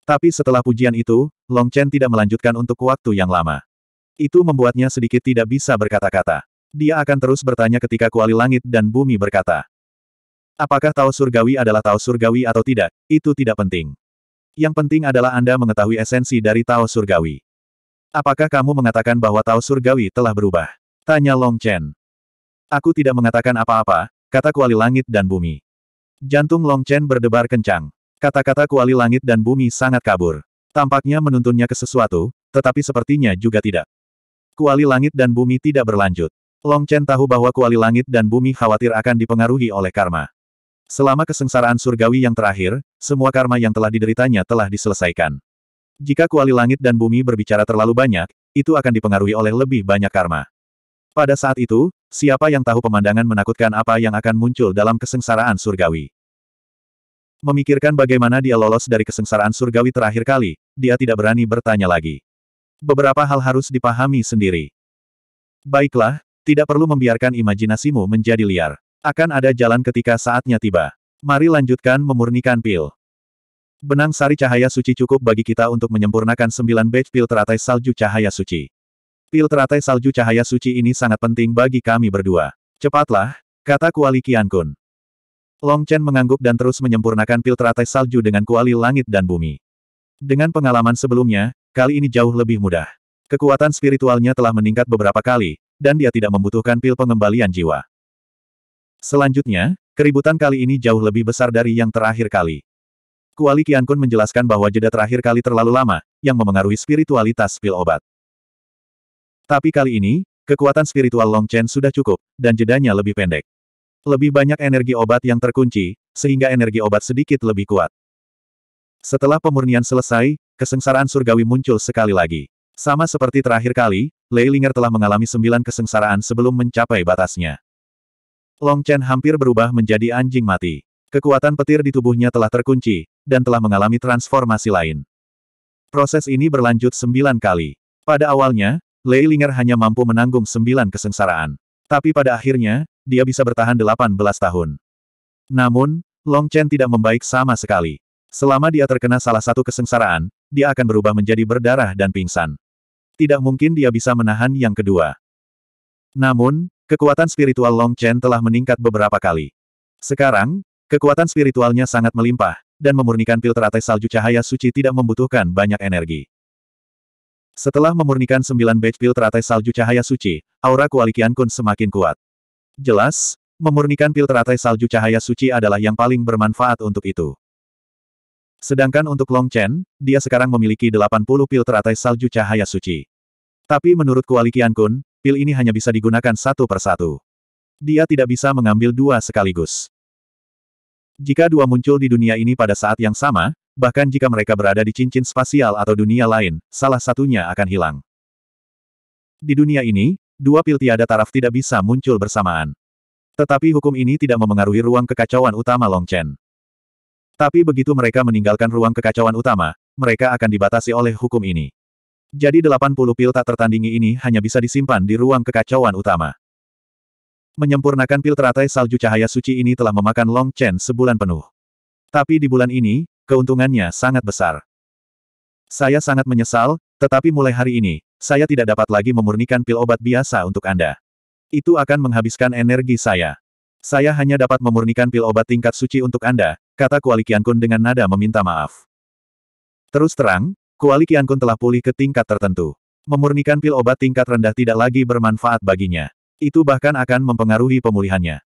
S1: Tapi setelah pujian itu, Long Chen tidak melanjutkan untuk waktu yang lama. Itu membuatnya sedikit tidak bisa berkata-kata. Dia akan terus bertanya ketika kuali langit dan bumi berkata. Apakah Tao Surgawi adalah Tao Surgawi atau tidak, itu tidak penting. Yang penting adalah Anda mengetahui esensi dari Tao Surgawi. Apakah kamu mengatakan bahwa Tao Surgawi telah berubah? Tanya Long Chen. Aku tidak mengatakan apa-apa, kata kuali langit dan bumi. Jantung Long Chen berdebar kencang. Kata-kata kuali langit dan bumi sangat kabur. Tampaknya menuntunnya ke sesuatu, tetapi sepertinya juga tidak. Kuali langit dan bumi tidak berlanjut. Long Chen tahu bahwa kuali langit dan bumi khawatir akan dipengaruhi oleh karma. Selama kesengsaraan surgawi yang terakhir, semua karma yang telah dideritanya telah diselesaikan. Jika kuali langit dan bumi berbicara terlalu banyak, itu akan dipengaruhi oleh lebih banyak karma. Pada saat itu, siapa yang tahu pemandangan menakutkan apa yang akan muncul dalam kesengsaraan surgawi. Memikirkan bagaimana dia lolos dari kesengsaraan surgawi terakhir kali, dia tidak berani bertanya lagi. Beberapa hal harus dipahami sendiri. Baiklah, tidak perlu membiarkan imajinasimu menjadi liar. Akan ada jalan ketika saatnya tiba. Mari lanjutkan memurnikan pil. Benang sari cahaya suci cukup bagi kita untuk menyempurnakan sembilan batch pil teratai salju cahaya suci. Pil teratai salju cahaya suci ini sangat penting bagi kami berdua. Cepatlah, kata Kuali Kun. Long Chen mengangguk dan terus menyempurnakan pil teratai salju dengan kuali langit dan bumi. Dengan pengalaman sebelumnya, kali ini jauh lebih mudah. Kekuatan spiritualnya telah meningkat beberapa kali, dan dia tidak membutuhkan pil pengembalian jiwa. Selanjutnya, keributan kali ini jauh lebih besar dari yang terakhir kali. Kuali Qiankun menjelaskan bahwa jeda terakhir kali terlalu lama, yang memengaruhi spiritualitas pil obat. Tapi kali ini, kekuatan spiritual Long Chen sudah cukup, dan jedanya lebih pendek. Lebih banyak energi obat yang terkunci, sehingga energi obat sedikit lebih kuat. Setelah pemurnian selesai, kesengsaraan surgawi muncul sekali lagi. Sama seperti terakhir kali, Lei Linger telah mengalami sembilan kesengsaraan sebelum mencapai batasnya. Long Chen hampir berubah menjadi anjing mati. Kekuatan petir di tubuhnya telah terkunci, dan telah mengalami transformasi lain. Proses ini berlanjut sembilan kali. Pada awalnya, Lei Linger hanya mampu menanggung sembilan kesengsaraan. Tapi pada akhirnya, dia bisa bertahan delapan belas tahun. Namun, Long Chen tidak membaik sama sekali. Selama dia terkena salah satu kesengsaraan, dia akan berubah menjadi berdarah dan pingsan. Tidak mungkin dia bisa menahan yang kedua. Namun, Kekuatan spiritual Long Chen telah meningkat beberapa kali. Sekarang, kekuatan spiritualnya sangat melimpah, dan memurnikan filter teratai salju cahaya suci tidak membutuhkan banyak energi. Setelah memurnikan sembilan batch filter teratai salju cahaya suci, aura kualikian kun semakin kuat. Jelas, memurnikan filter teratai salju cahaya suci adalah yang paling bermanfaat untuk itu. Sedangkan untuk Long Chen, dia sekarang memiliki 80 filter teratai salju cahaya suci. Tapi menurut Kuali Kun, pil ini hanya bisa digunakan satu persatu. Dia tidak bisa mengambil dua sekaligus. Jika dua muncul di dunia ini pada saat yang sama, bahkan jika mereka berada di cincin spasial atau dunia lain, salah satunya akan hilang. Di dunia ini, dua pil tiada taraf tidak bisa muncul bersamaan. Tetapi hukum ini tidak memengaruhi ruang kekacauan utama Long Chen. Tapi begitu mereka meninggalkan ruang kekacauan utama, mereka akan dibatasi oleh hukum ini. Jadi 80 pil tak tertandingi ini hanya bisa disimpan di ruang kekacauan utama. Menyempurnakan pil teratai salju cahaya suci ini telah memakan Long Chen sebulan penuh. Tapi di bulan ini, keuntungannya sangat besar. Saya sangat menyesal, tetapi mulai hari ini, saya tidak dapat lagi memurnikan pil obat biasa untuk Anda. Itu akan menghabiskan energi saya. Saya hanya dapat memurnikan pil obat tingkat suci untuk Anda, kata Kualikian Kun dengan nada meminta maaf. Terus terang, Kuali Qiankun telah pulih ke tingkat tertentu. Memurnikan pil obat tingkat rendah tidak lagi bermanfaat baginya. Itu bahkan akan mempengaruhi pemulihannya.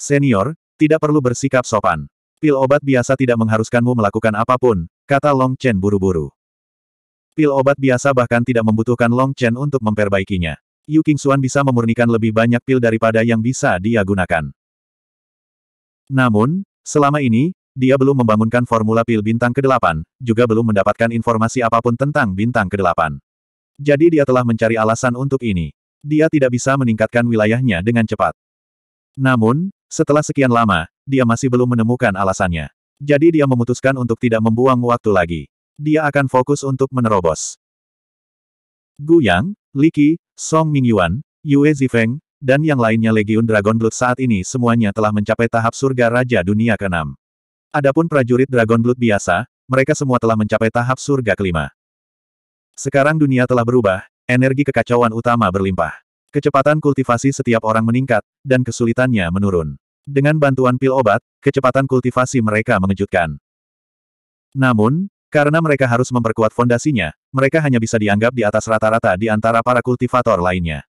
S1: Senior, tidak perlu bersikap sopan. Pil obat biasa tidak mengharuskanmu melakukan apapun, kata Long Chen buru-buru. Pil obat biasa bahkan tidak membutuhkan Long Chen untuk memperbaikinya. Yu King Xuan bisa memurnikan lebih banyak pil daripada yang bisa dia gunakan. Namun, selama ini, dia belum membangunkan formula pil bintang ke-8, juga belum mendapatkan informasi apapun tentang bintang ke-8. Jadi dia telah mencari alasan untuk ini. Dia tidak bisa meningkatkan wilayahnya dengan cepat. Namun, setelah sekian lama, dia masih belum menemukan alasannya. Jadi dia memutuskan untuk tidak membuang waktu lagi. Dia akan fokus untuk menerobos. Gu Yang, Li Qi, Song Mingyuan, Yue Zifeng, dan yang lainnya Legion Dragon Blood saat ini semuanya telah mencapai tahap surga Raja Dunia ke-6. Adapun prajurit Dragon Blood biasa, mereka semua telah mencapai tahap surga kelima. Sekarang dunia telah berubah, energi kekacauan utama berlimpah. Kecepatan kultivasi setiap orang meningkat, dan kesulitannya menurun. Dengan bantuan pil obat, kecepatan kultivasi mereka mengejutkan. Namun, karena mereka harus memperkuat fondasinya, mereka hanya bisa dianggap di atas rata-rata di antara para kultivator lainnya.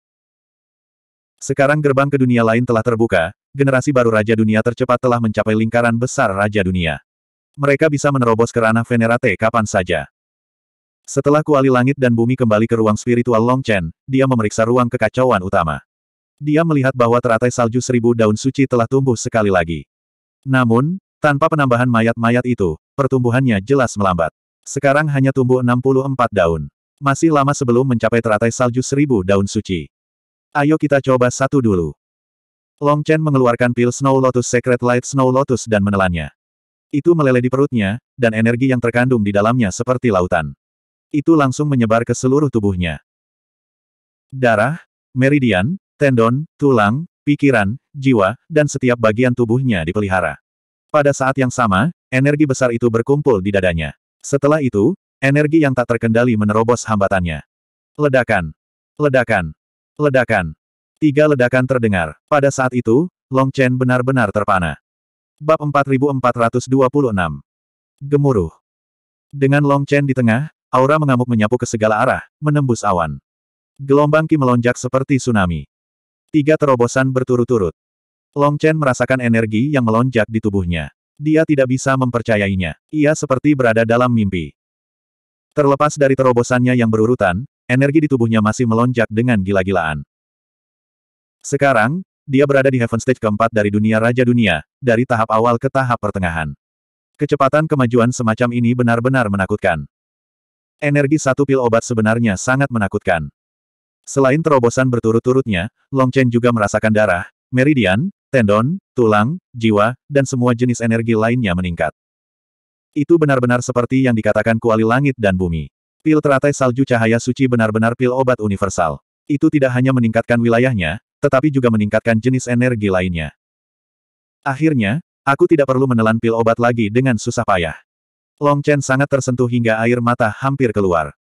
S1: Sekarang gerbang ke dunia lain telah terbuka, generasi baru Raja Dunia tercepat telah mencapai lingkaran besar Raja Dunia. Mereka bisa menerobos ke ranah Venerate kapan saja. Setelah kuali langit dan bumi kembali ke ruang spiritual Long Chen, dia memeriksa ruang kekacauan utama. Dia melihat bahwa teratai salju seribu daun suci telah tumbuh sekali lagi. Namun, tanpa penambahan mayat-mayat itu, pertumbuhannya jelas melambat. Sekarang hanya tumbuh 64 daun. Masih lama sebelum mencapai teratai salju seribu daun suci. Ayo kita coba satu dulu. Long Chen mengeluarkan pil Snow Lotus Secret Light Snow Lotus dan menelannya. Itu meleleh di perutnya, dan energi yang terkandung di dalamnya seperti lautan. Itu langsung menyebar ke seluruh tubuhnya. Darah, meridian, tendon, tulang, pikiran, jiwa, dan setiap bagian tubuhnya dipelihara. Pada saat yang sama, energi besar itu berkumpul di dadanya. Setelah itu, energi yang tak terkendali menerobos hambatannya. Ledakan. Ledakan. Ledakan. Tiga ledakan terdengar. Pada saat itu, Long Chen benar-benar terpana. Bab 4426. Gemuruh. Dengan Long Chen di tengah, aura mengamuk menyapu ke segala arah, menembus awan. Gelombang Ki melonjak seperti tsunami. Tiga terobosan berturut-turut. Long Chen merasakan energi yang melonjak di tubuhnya. Dia tidak bisa mempercayainya. Ia seperti berada dalam mimpi. Terlepas dari terobosannya yang berurutan, energi di tubuhnya masih melonjak dengan gila-gilaan. Sekarang, dia berada di Heaven Stage keempat dari dunia Raja Dunia, dari tahap awal ke tahap pertengahan. Kecepatan kemajuan semacam ini benar-benar menakutkan. Energi satu pil obat sebenarnya sangat menakutkan. Selain terobosan berturut-turutnya, Long Chen juga merasakan darah, meridian, tendon, tulang, jiwa, dan semua jenis energi lainnya meningkat. Itu benar-benar seperti yang dikatakan kuali langit dan bumi. Pil teratai salju cahaya suci benar-benar pil obat universal. Itu tidak hanya meningkatkan wilayahnya, tetapi juga meningkatkan jenis energi lainnya. Akhirnya, aku tidak perlu menelan pil obat lagi dengan susah payah. Long Chen sangat tersentuh hingga air mata hampir keluar.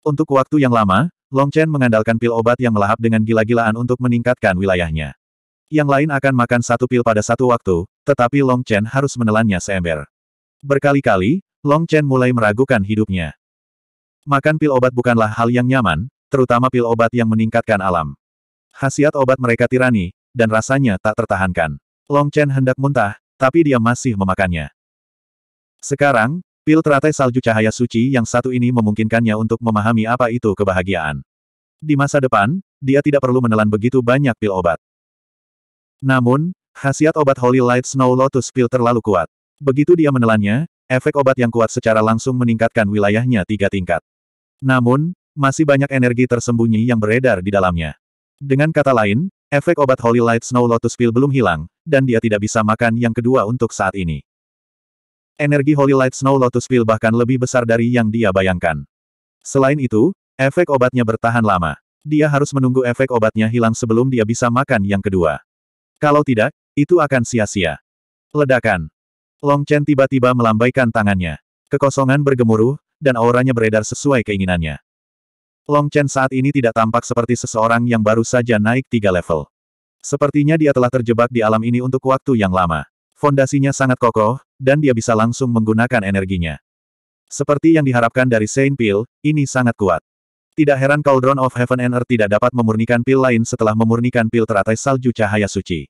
S1: Untuk waktu yang lama, Long Chen mengandalkan pil obat yang melahap dengan gila-gilaan untuk meningkatkan wilayahnya. Yang lain akan makan satu pil pada satu waktu, tetapi Long Chen harus menelannya seember. Berkali-kali, Long Chen mulai meragukan hidupnya. Makan pil obat bukanlah hal yang nyaman, terutama pil obat yang meningkatkan alam. Khasiat obat mereka tirani, dan rasanya tak tertahankan. Long Chen hendak muntah, tapi dia masih memakannya. Sekarang, pil teratai salju cahaya suci yang satu ini memungkinkannya untuk memahami apa itu kebahagiaan. Di masa depan, dia tidak perlu menelan begitu banyak pil obat. Namun, khasiat obat Holy Light Snow Lotus Pil terlalu kuat. Begitu dia menelannya, efek obat yang kuat secara langsung meningkatkan wilayahnya tiga tingkat. Namun, masih banyak energi tersembunyi yang beredar di dalamnya. Dengan kata lain, efek obat Holy Light Snow Lotus Pill belum hilang, dan dia tidak bisa makan yang kedua untuk saat ini. Energi Holy Light Snow Lotus Pill bahkan lebih besar dari yang dia bayangkan. Selain itu, efek obatnya bertahan lama. Dia harus menunggu efek obatnya hilang sebelum dia bisa makan yang kedua. Kalau tidak, itu akan sia-sia. Ledakan. Long Chen tiba-tiba melambaikan tangannya. Kekosongan bergemuruh, dan auranya beredar sesuai keinginannya. Long Chen saat ini tidak tampak seperti seseorang yang baru saja naik tiga level. Sepertinya dia telah terjebak di alam ini untuk waktu yang lama. Fondasinya sangat kokoh, dan dia bisa langsung menggunakan energinya. Seperti yang diharapkan dari Saint Pil, ini sangat kuat. Tidak heran Cauldron of Heaven and Earth tidak dapat memurnikan pil lain setelah memurnikan pil teratai salju cahaya suci.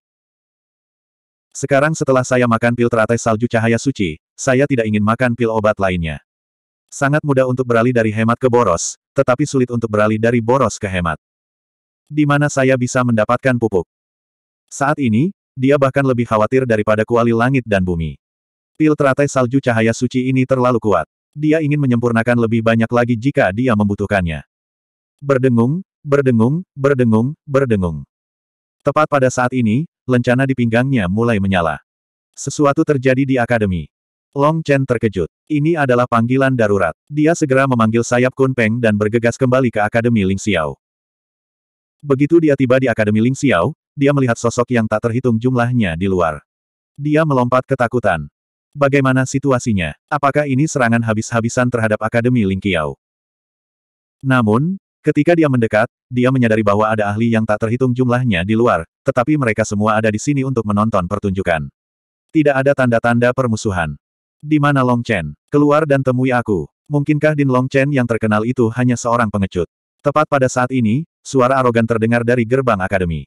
S1: Sekarang setelah saya makan pil teratai salju cahaya suci, saya tidak ingin makan pil obat lainnya. Sangat mudah untuk beralih dari hemat ke boros, tetapi sulit untuk beralih dari boros ke hemat. Di mana saya bisa mendapatkan pupuk? Saat ini, dia bahkan lebih khawatir daripada kuali langit dan bumi. Pil teratai salju cahaya suci ini terlalu kuat. Dia ingin menyempurnakan lebih banyak lagi jika dia membutuhkannya. Berdengung, berdengung, berdengung, berdengung. Tepat pada saat ini, lencana di pinggangnya mulai menyala. Sesuatu terjadi di akademi. Long Chen terkejut. Ini adalah panggilan darurat. Dia segera memanggil sayap Kun Peng dan bergegas kembali ke Akademi Ling Xiao. Begitu dia tiba di Akademi Ling Xiao, dia melihat sosok yang tak terhitung jumlahnya di luar. Dia melompat ketakutan. Bagaimana situasinya? Apakah ini serangan habis-habisan terhadap Akademi Ling Xiao? Namun, ketika dia mendekat, dia menyadari bahwa ada ahli yang tak terhitung jumlahnya di luar, tetapi mereka semua ada di sini untuk menonton pertunjukan. Tidak ada tanda-tanda permusuhan. Di mana Long Chen? Keluar dan temui aku. Mungkinkah Din Long Chen yang terkenal itu hanya seorang pengecut? Tepat pada saat ini, suara arogan terdengar dari gerbang akademi.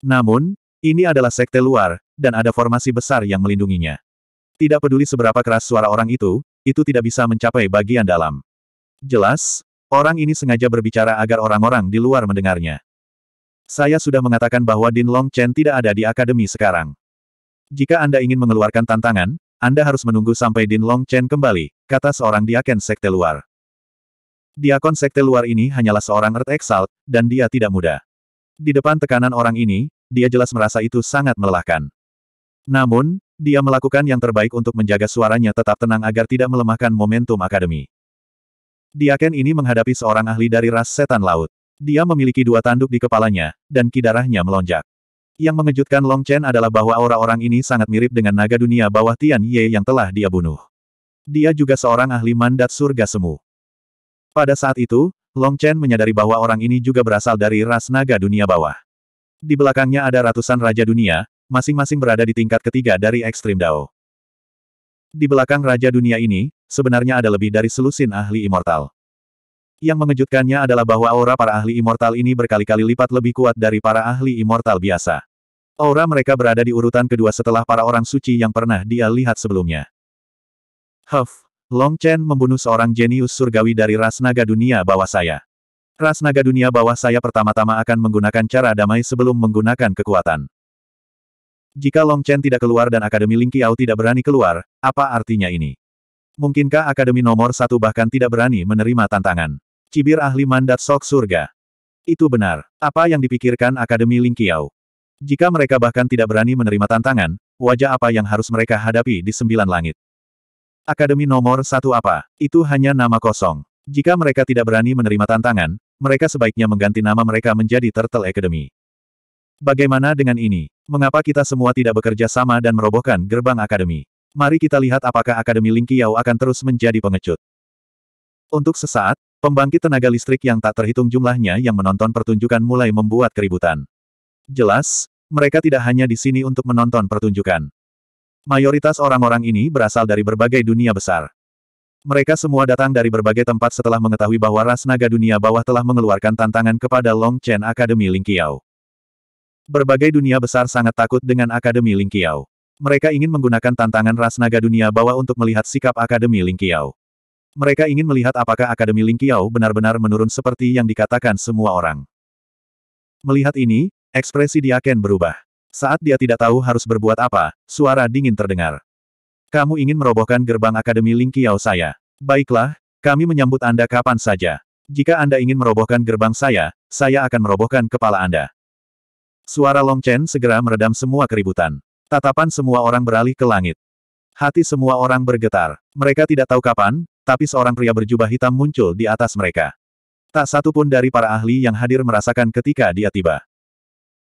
S1: Namun, ini adalah sekte luar, dan ada formasi besar yang melindunginya. Tidak peduli seberapa keras suara orang itu, itu tidak bisa mencapai bagian dalam. Jelas, orang ini sengaja berbicara agar orang-orang di luar mendengarnya. Saya sudah mengatakan bahwa Din Long Chen tidak ada di akademi sekarang. Jika Anda ingin mengeluarkan tantangan, anda harus menunggu sampai Din Long Chen kembali, kata seorang diaken sekte luar. Diakon sekte luar ini hanyalah seorang Earth Exalt, dan dia tidak muda. Di depan tekanan orang ini, dia jelas merasa itu sangat melelahkan. Namun, dia melakukan yang terbaik untuk menjaga suaranya tetap tenang agar tidak melemahkan momentum akademi. Diaken ini menghadapi seorang ahli dari ras setan laut. Dia memiliki dua tanduk di kepalanya, dan kidarahnya melonjak. Yang mengejutkan Long Chen adalah bahwa aura orang ini sangat mirip dengan naga dunia bawah Tian Ye yang telah dia bunuh. Dia juga seorang ahli mandat surga semu. Pada saat itu, Long Chen menyadari bahwa orang ini juga berasal dari ras naga dunia bawah. Di belakangnya ada ratusan raja dunia, masing-masing berada di tingkat ketiga dari ekstrim Dao. Di belakang raja dunia ini, sebenarnya ada lebih dari selusin ahli immortal. Yang mengejutkannya adalah bahwa aura para ahli immortal ini berkali-kali lipat lebih kuat dari para ahli immortal biasa. Aura mereka berada di urutan kedua setelah para orang suci yang pernah dia lihat sebelumnya. Huff, Long Chen membunuh seorang jenius surgawi dari ras naga dunia bawah saya. Ras naga dunia bawah saya pertama-tama akan menggunakan cara damai sebelum menggunakan kekuatan. Jika Long Chen tidak keluar dan Akademi Ling tidak berani keluar, apa artinya ini? Mungkinkah Akademi nomor satu bahkan tidak berani menerima tantangan? Cibir ahli mandat sok surga. Itu benar. Apa yang dipikirkan Akademi Lingqiao? Jika mereka bahkan tidak berani menerima tantangan, wajah apa yang harus mereka hadapi di sembilan langit? Akademi nomor satu apa? Itu hanya nama kosong. Jika mereka tidak berani menerima tantangan, mereka sebaiknya mengganti nama mereka menjadi Turtle Academy. Bagaimana dengan ini? Mengapa kita semua tidak bekerja sama dan merobohkan gerbang akademi? Mari kita lihat apakah Akademi Lingqiao akan terus menjadi pengecut. Untuk sesaat, pembangkit tenaga listrik yang tak terhitung jumlahnya yang menonton pertunjukan mulai membuat keributan. Jelas, mereka tidak hanya di sini untuk menonton pertunjukan. Mayoritas orang-orang ini berasal dari berbagai dunia besar. Mereka semua datang dari berbagai tempat setelah mengetahui bahwa ras naga dunia bawah telah mengeluarkan tantangan kepada Long Chen Academy Lingqiao. Berbagai dunia besar sangat takut dengan Akademi Lingqiao. Mereka ingin menggunakan tantangan ras naga dunia bawah untuk melihat sikap Akademi Lingqiao. Mereka ingin melihat apakah Akademi Ling Lingqiao benar-benar menurun seperti yang dikatakan semua orang. Melihat ini, ekspresi dia Ken berubah. Saat dia tidak tahu harus berbuat apa, suara dingin terdengar. Kamu ingin merobohkan gerbang Akademi Ling Lingqiao saya. Baiklah, kami menyambut Anda kapan saja. Jika Anda ingin merobohkan gerbang saya, saya akan merobohkan kepala Anda. Suara Long Chen segera meredam semua keributan. Tatapan semua orang beralih ke langit. Hati semua orang bergetar. Mereka tidak tahu kapan, tapi seorang pria berjubah hitam muncul di atas mereka. Tak satu pun dari para ahli yang hadir merasakan ketika dia tiba.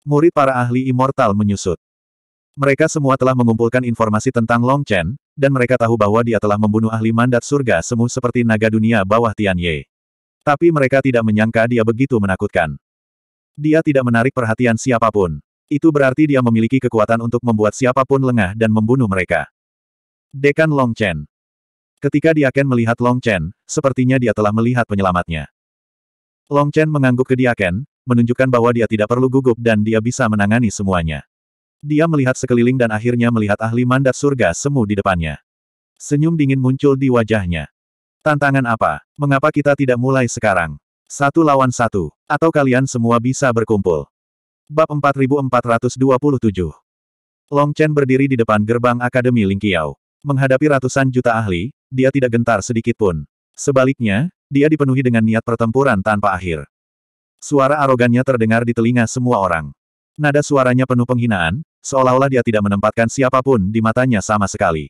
S1: Murid para ahli immortal menyusut. Mereka semua telah mengumpulkan informasi tentang Long Chen, dan mereka tahu bahwa dia telah membunuh ahli mandat surga semu seperti naga dunia bawah Tian Ye. Tapi mereka tidak menyangka dia begitu menakutkan. Dia tidak menarik perhatian siapapun. Itu berarti dia memiliki kekuatan untuk membuat siapapun lengah dan membunuh mereka. Dekan Long Chen. Ketika Diaken melihat Long Chen, sepertinya dia telah melihat penyelamatnya. Long Chen mengangguk ke Diaken, menunjukkan bahwa dia tidak perlu gugup dan dia bisa menangani semuanya. Dia melihat sekeliling dan akhirnya melihat ahli mandat surga semu di depannya. Senyum dingin muncul di wajahnya. Tantangan apa? Mengapa kita tidak mulai sekarang? Satu lawan satu, atau kalian semua bisa berkumpul. Bab 4427 Long Chen berdiri di depan gerbang Akademi Lingqiao. Menghadapi ratusan juta ahli, dia tidak gentar sedikit pun. Sebaliknya, dia dipenuhi dengan niat pertempuran tanpa akhir. Suara arogannya terdengar di telinga semua orang. Nada suaranya penuh penghinaan, seolah-olah dia tidak menempatkan siapapun di matanya sama sekali.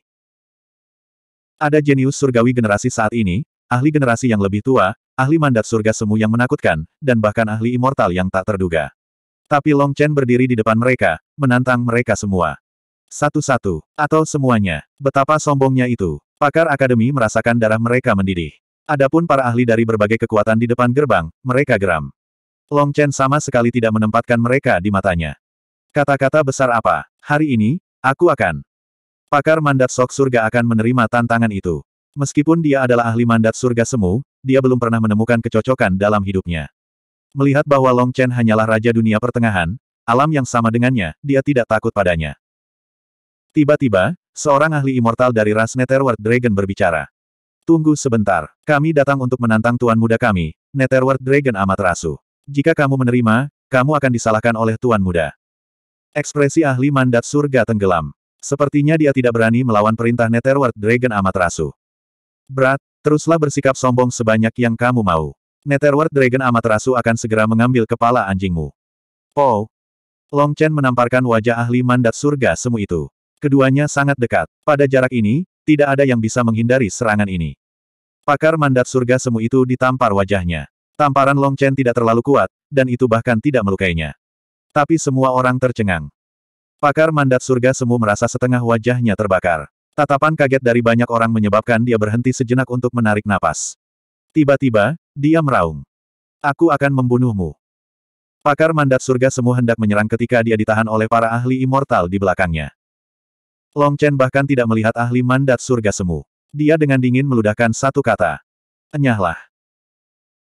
S1: Ada jenius surgawi generasi saat ini, ahli generasi yang lebih tua, ahli mandat surga semu yang menakutkan, dan bahkan ahli immortal yang tak terduga. Tapi Long Chen berdiri di depan mereka, menantang mereka semua. Satu-satu, atau semuanya, betapa sombongnya itu. Pakar akademi merasakan darah mereka mendidih. Adapun para ahli dari berbagai kekuatan di depan gerbang, mereka geram. Long Chen sama sekali tidak menempatkan mereka di matanya. Kata-kata besar apa? Hari ini, aku akan. Pakar mandat sok surga akan menerima tantangan itu. Meskipun dia adalah ahli mandat surga semu, dia belum pernah menemukan kecocokan dalam hidupnya. Melihat bahwa Long Chen hanyalah raja dunia pertengahan, alam yang sama dengannya, dia tidak takut padanya. Tiba-tiba, Seorang ahli immortal dari ras Netherworld Dragon berbicara. Tunggu sebentar, kami datang untuk menantang tuan muda kami, Netherworld Dragon amat Jika kamu menerima, kamu akan disalahkan oleh tuan muda. Ekspresi ahli mandat surga tenggelam. Sepertinya dia tidak berani melawan perintah Netherworld Dragon amat Brad, Berat, teruslah bersikap sombong sebanyak yang kamu mau. Netherworld Dragon amat akan segera mengambil kepala anjingmu. Oh, Long Chen menamparkan wajah ahli mandat surga semu itu. Keduanya sangat dekat. Pada jarak ini, tidak ada yang bisa menghindari serangan ini. Pakar mandat surga semu itu ditampar wajahnya. Tamparan Long Chen tidak terlalu kuat, dan itu bahkan tidak melukainya. Tapi semua orang tercengang. Pakar mandat surga semu merasa setengah wajahnya terbakar. Tatapan kaget dari banyak orang menyebabkan dia berhenti sejenak untuk menarik napas. Tiba-tiba, dia meraung. Aku akan membunuhmu. Pakar mandat surga semu hendak menyerang ketika dia ditahan oleh para ahli immortal di belakangnya. Long Chen bahkan tidak melihat ahli mandat surga semu. Dia dengan dingin meludahkan satu kata. Enyahlah.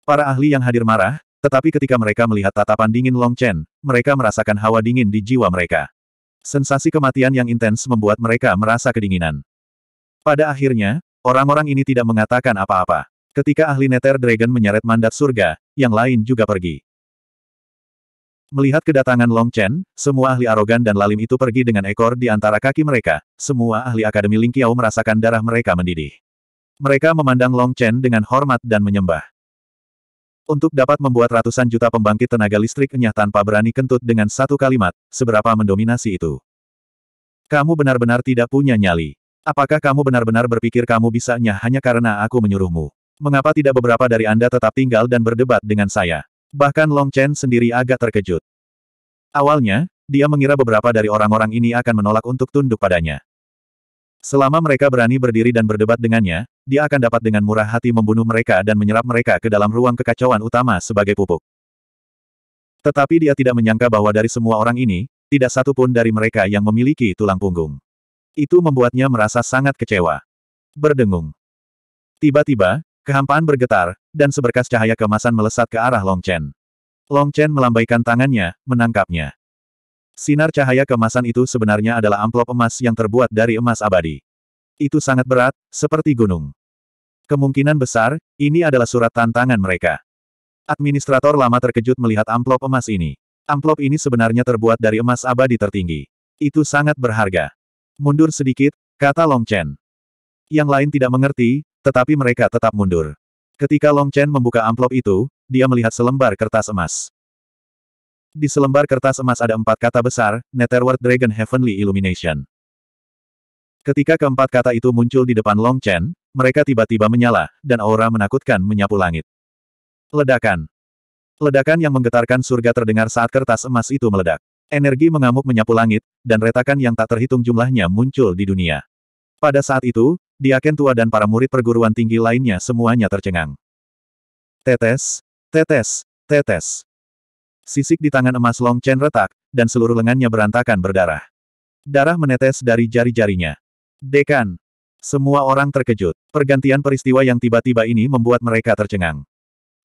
S1: Para ahli yang hadir marah, tetapi ketika mereka melihat tatapan dingin Long Chen, mereka merasakan hawa dingin di jiwa mereka. Sensasi kematian yang intens membuat mereka merasa kedinginan. Pada akhirnya, orang-orang ini tidak mengatakan apa-apa. Ketika ahli Nether Dragon menyeret mandat surga, yang lain juga pergi. Melihat kedatangan Long Chen, semua ahli arogan dan lalim itu pergi dengan ekor di antara kaki mereka. Semua ahli Akademi Ling Qiao merasakan darah mereka mendidih. Mereka memandang Long Chen dengan hormat dan menyembah. Untuk dapat membuat ratusan juta pembangkit tenaga listrik enyah tanpa berani kentut dengan satu kalimat, seberapa mendominasi itu. Kamu benar-benar tidak punya nyali. Apakah kamu benar-benar berpikir kamu bisanya hanya karena aku menyuruhmu? Mengapa tidak beberapa dari Anda tetap tinggal dan berdebat dengan saya? Bahkan Long Chen sendiri agak terkejut. Awalnya, dia mengira beberapa dari orang-orang ini akan menolak untuk tunduk padanya. Selama mereka berani berdiri dan berdebat dengannya, dia akan dapat dengan murah hati membunuh mereka dan menyerap mereka ke dalam ruang kekacauan utama sebagai pupuk. Tetapi dia tidak menyangka bahwa dari semua orang ini, tidak satu pun dari mereka yang memiliki tulang punggung. Itu membuatnya merasa sangat kecewa. Berdengung. Tiba-tiba, kehampaan bergetar, dan seberkas cahaya kemasan melesat ke arah Long Chen. Long Chen melambaikan tangannya, menangkapnya. Sinar cahaya kemasan itu sebenarnya adalah amplop emas yang terbuat dari emas abadi. Itu sangat berat, seperti gunung. Kemungkinan besar, ini adalah surat tantangan mereka. Administrator lama terkejut melihat amplop emas ini. Amplop ini sebenarnya terbuat dari emas abadi tertinggi. Itu sangat berharga. Mundur sedikit, kata Long Chen. Yang lain tidak mengerti, tetapi mereka tetap mundur. Ketika Long Chen membuka amplop itu, dia melihat selembar kertas emas. Di selembar kertas emas ada empat kata besar, Netherworld Dragon Heavenly Illumination. Ketika keempat kata itu muncul di depan Long Chen, mereka tiba-tiba menyala, dan aura menakutkan menyapu langit. Ledakan. Ledakan yang menggetarkan surga terdengar saat kertas emas itu meledak. Energi mengamuk menyapu langit, dan retakan yang tak terhitung jumlahnya muncul di dunia. Pada saat itu, Diaken tua dan para murid perguruan tinggi lainnya semuanya tercengang. Tetes, tetes, tetes. Sisik di tangan emas Long Chen retak, dan seluruh lengannya berantakan berdarah. Darah menetes dari jari-jarinya. Dekan. Semua orang terkejut. Pergantian peristiwa yang tiba-tiba ini membuat mereka tercengang.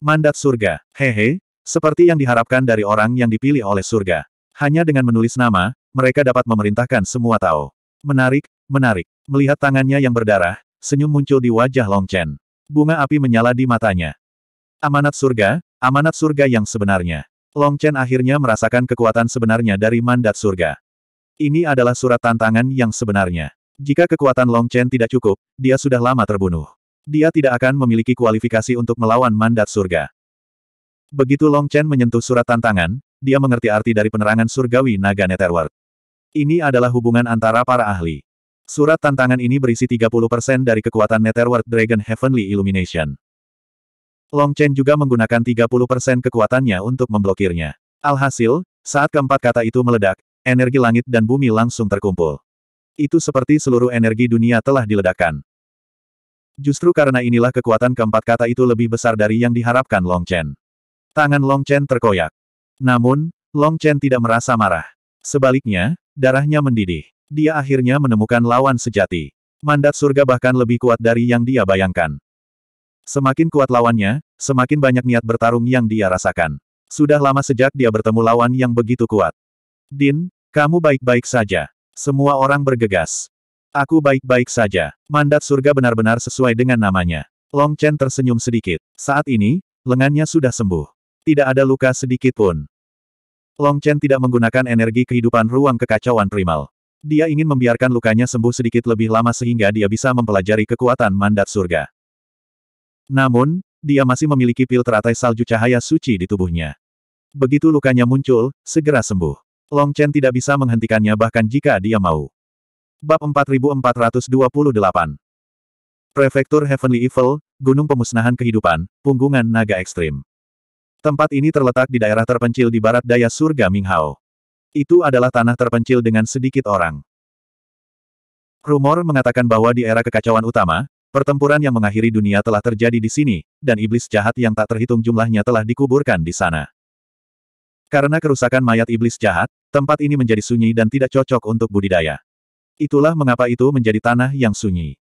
S1: Mandat surga. Hehe, seperti yang diharapkan dari orang yang dipilih oleh surga. Hanya dengan menulis nama, mereka dapat memerintahkan semua tahu. Menarik, Menarik. Melihat tangannya yang berdarah, senyum muncul di wajah Long Chen. Bunga api menyala di matanya. Amanat surga, amanat surga yang sebenarnya. Long Chen akhirnya merasakan kekuatan sebenarnya dari mandat surga. Ini adalah surat tantangan yang sebenarnya. Jika kekuatan Long Chen tidak cukup, dia sudah lama terbunuh. Dia tidak akan memiliki kualifikasi untuk melawan mandat surga. Begitu Long Chen menyentuh surat tantangan, dia mengerti arti dari penerangan surgawi naga Netherworld. Ini adalah hubungan antara para ahli. Surat tantangan ini berisi 30% dari kekuatan Netherworld Dragon Heavenly Illumination. Long Chen juga menggunakan 30% kekuatannya untuk memblokirnya. Alhasil, saat keempat kata itu meledak, energi langit dan bumi langsung terkumpul. Itu seperti seluruh energi dunia telah diledakkan. Justru karena inilah kekuatan keempat kata itu lebih besar dari yang diharapkan Long Chen. Tangan Long Chen terkoyak. Namun, Long Chen tidak merasa marah. Sebaliknya, darahnya mendidih. Dia akhirnya menemukan lawan sejati. Mandat surga bahkan lebih kuat dari yang dia bayangkan. Semakin kuat lawannya, semakin banyak niat bertarung yang dia rasakan. Sudah lama sejak dia bertemu lawan yang begitu kuat. Din, kamu baik-baik saja. Semua orang bergegas. Aku baik-baik saja. Mandat surga benar-benar sesuai dengan namanya. Long Chen tersenyum sedikit. Saat ini, lengannya sudah sembuh. Tidak ada luka sedikit pun. Long Chen tidak menggunakan energi kehidupan ruang kekacauan primal. Dia ingin membiarkan lukanya sembuh sedikit lebih lama sehingga dia bisa mempelajari kekuatan mandat surga. Namun, dia masih memiliki pil teratai salju cahaya suci di tubuhnya. Begitu lukanya muncul, segera sembuh. Long Chen tidak bisa menghentikannya bahkan jika dia mau. Bab 4428 Prefektur Heavenly Evil, Gunung Pemusnahan Kehidupan, Punggungan Naga Ekstrim. Tempat ini terletak di daerah terpencil di barat daya surga Minghao. Itu adalah tanah terpencil dengan sedikit orang. Rumor mengatakan bahwa di era kekacauan utama, pertempuran yang mengakhiri dunia telah terjadi di sini, dan iblis jahat yang tak terhitung jumlahnya telah dikuburkan di sana. Karena kerusakan mayat iblis jahat, tempat ini menjadi sunyi dan tidak cocok untuk budidaya. Itulah mengapa itu menjadi tanah yang sunyi.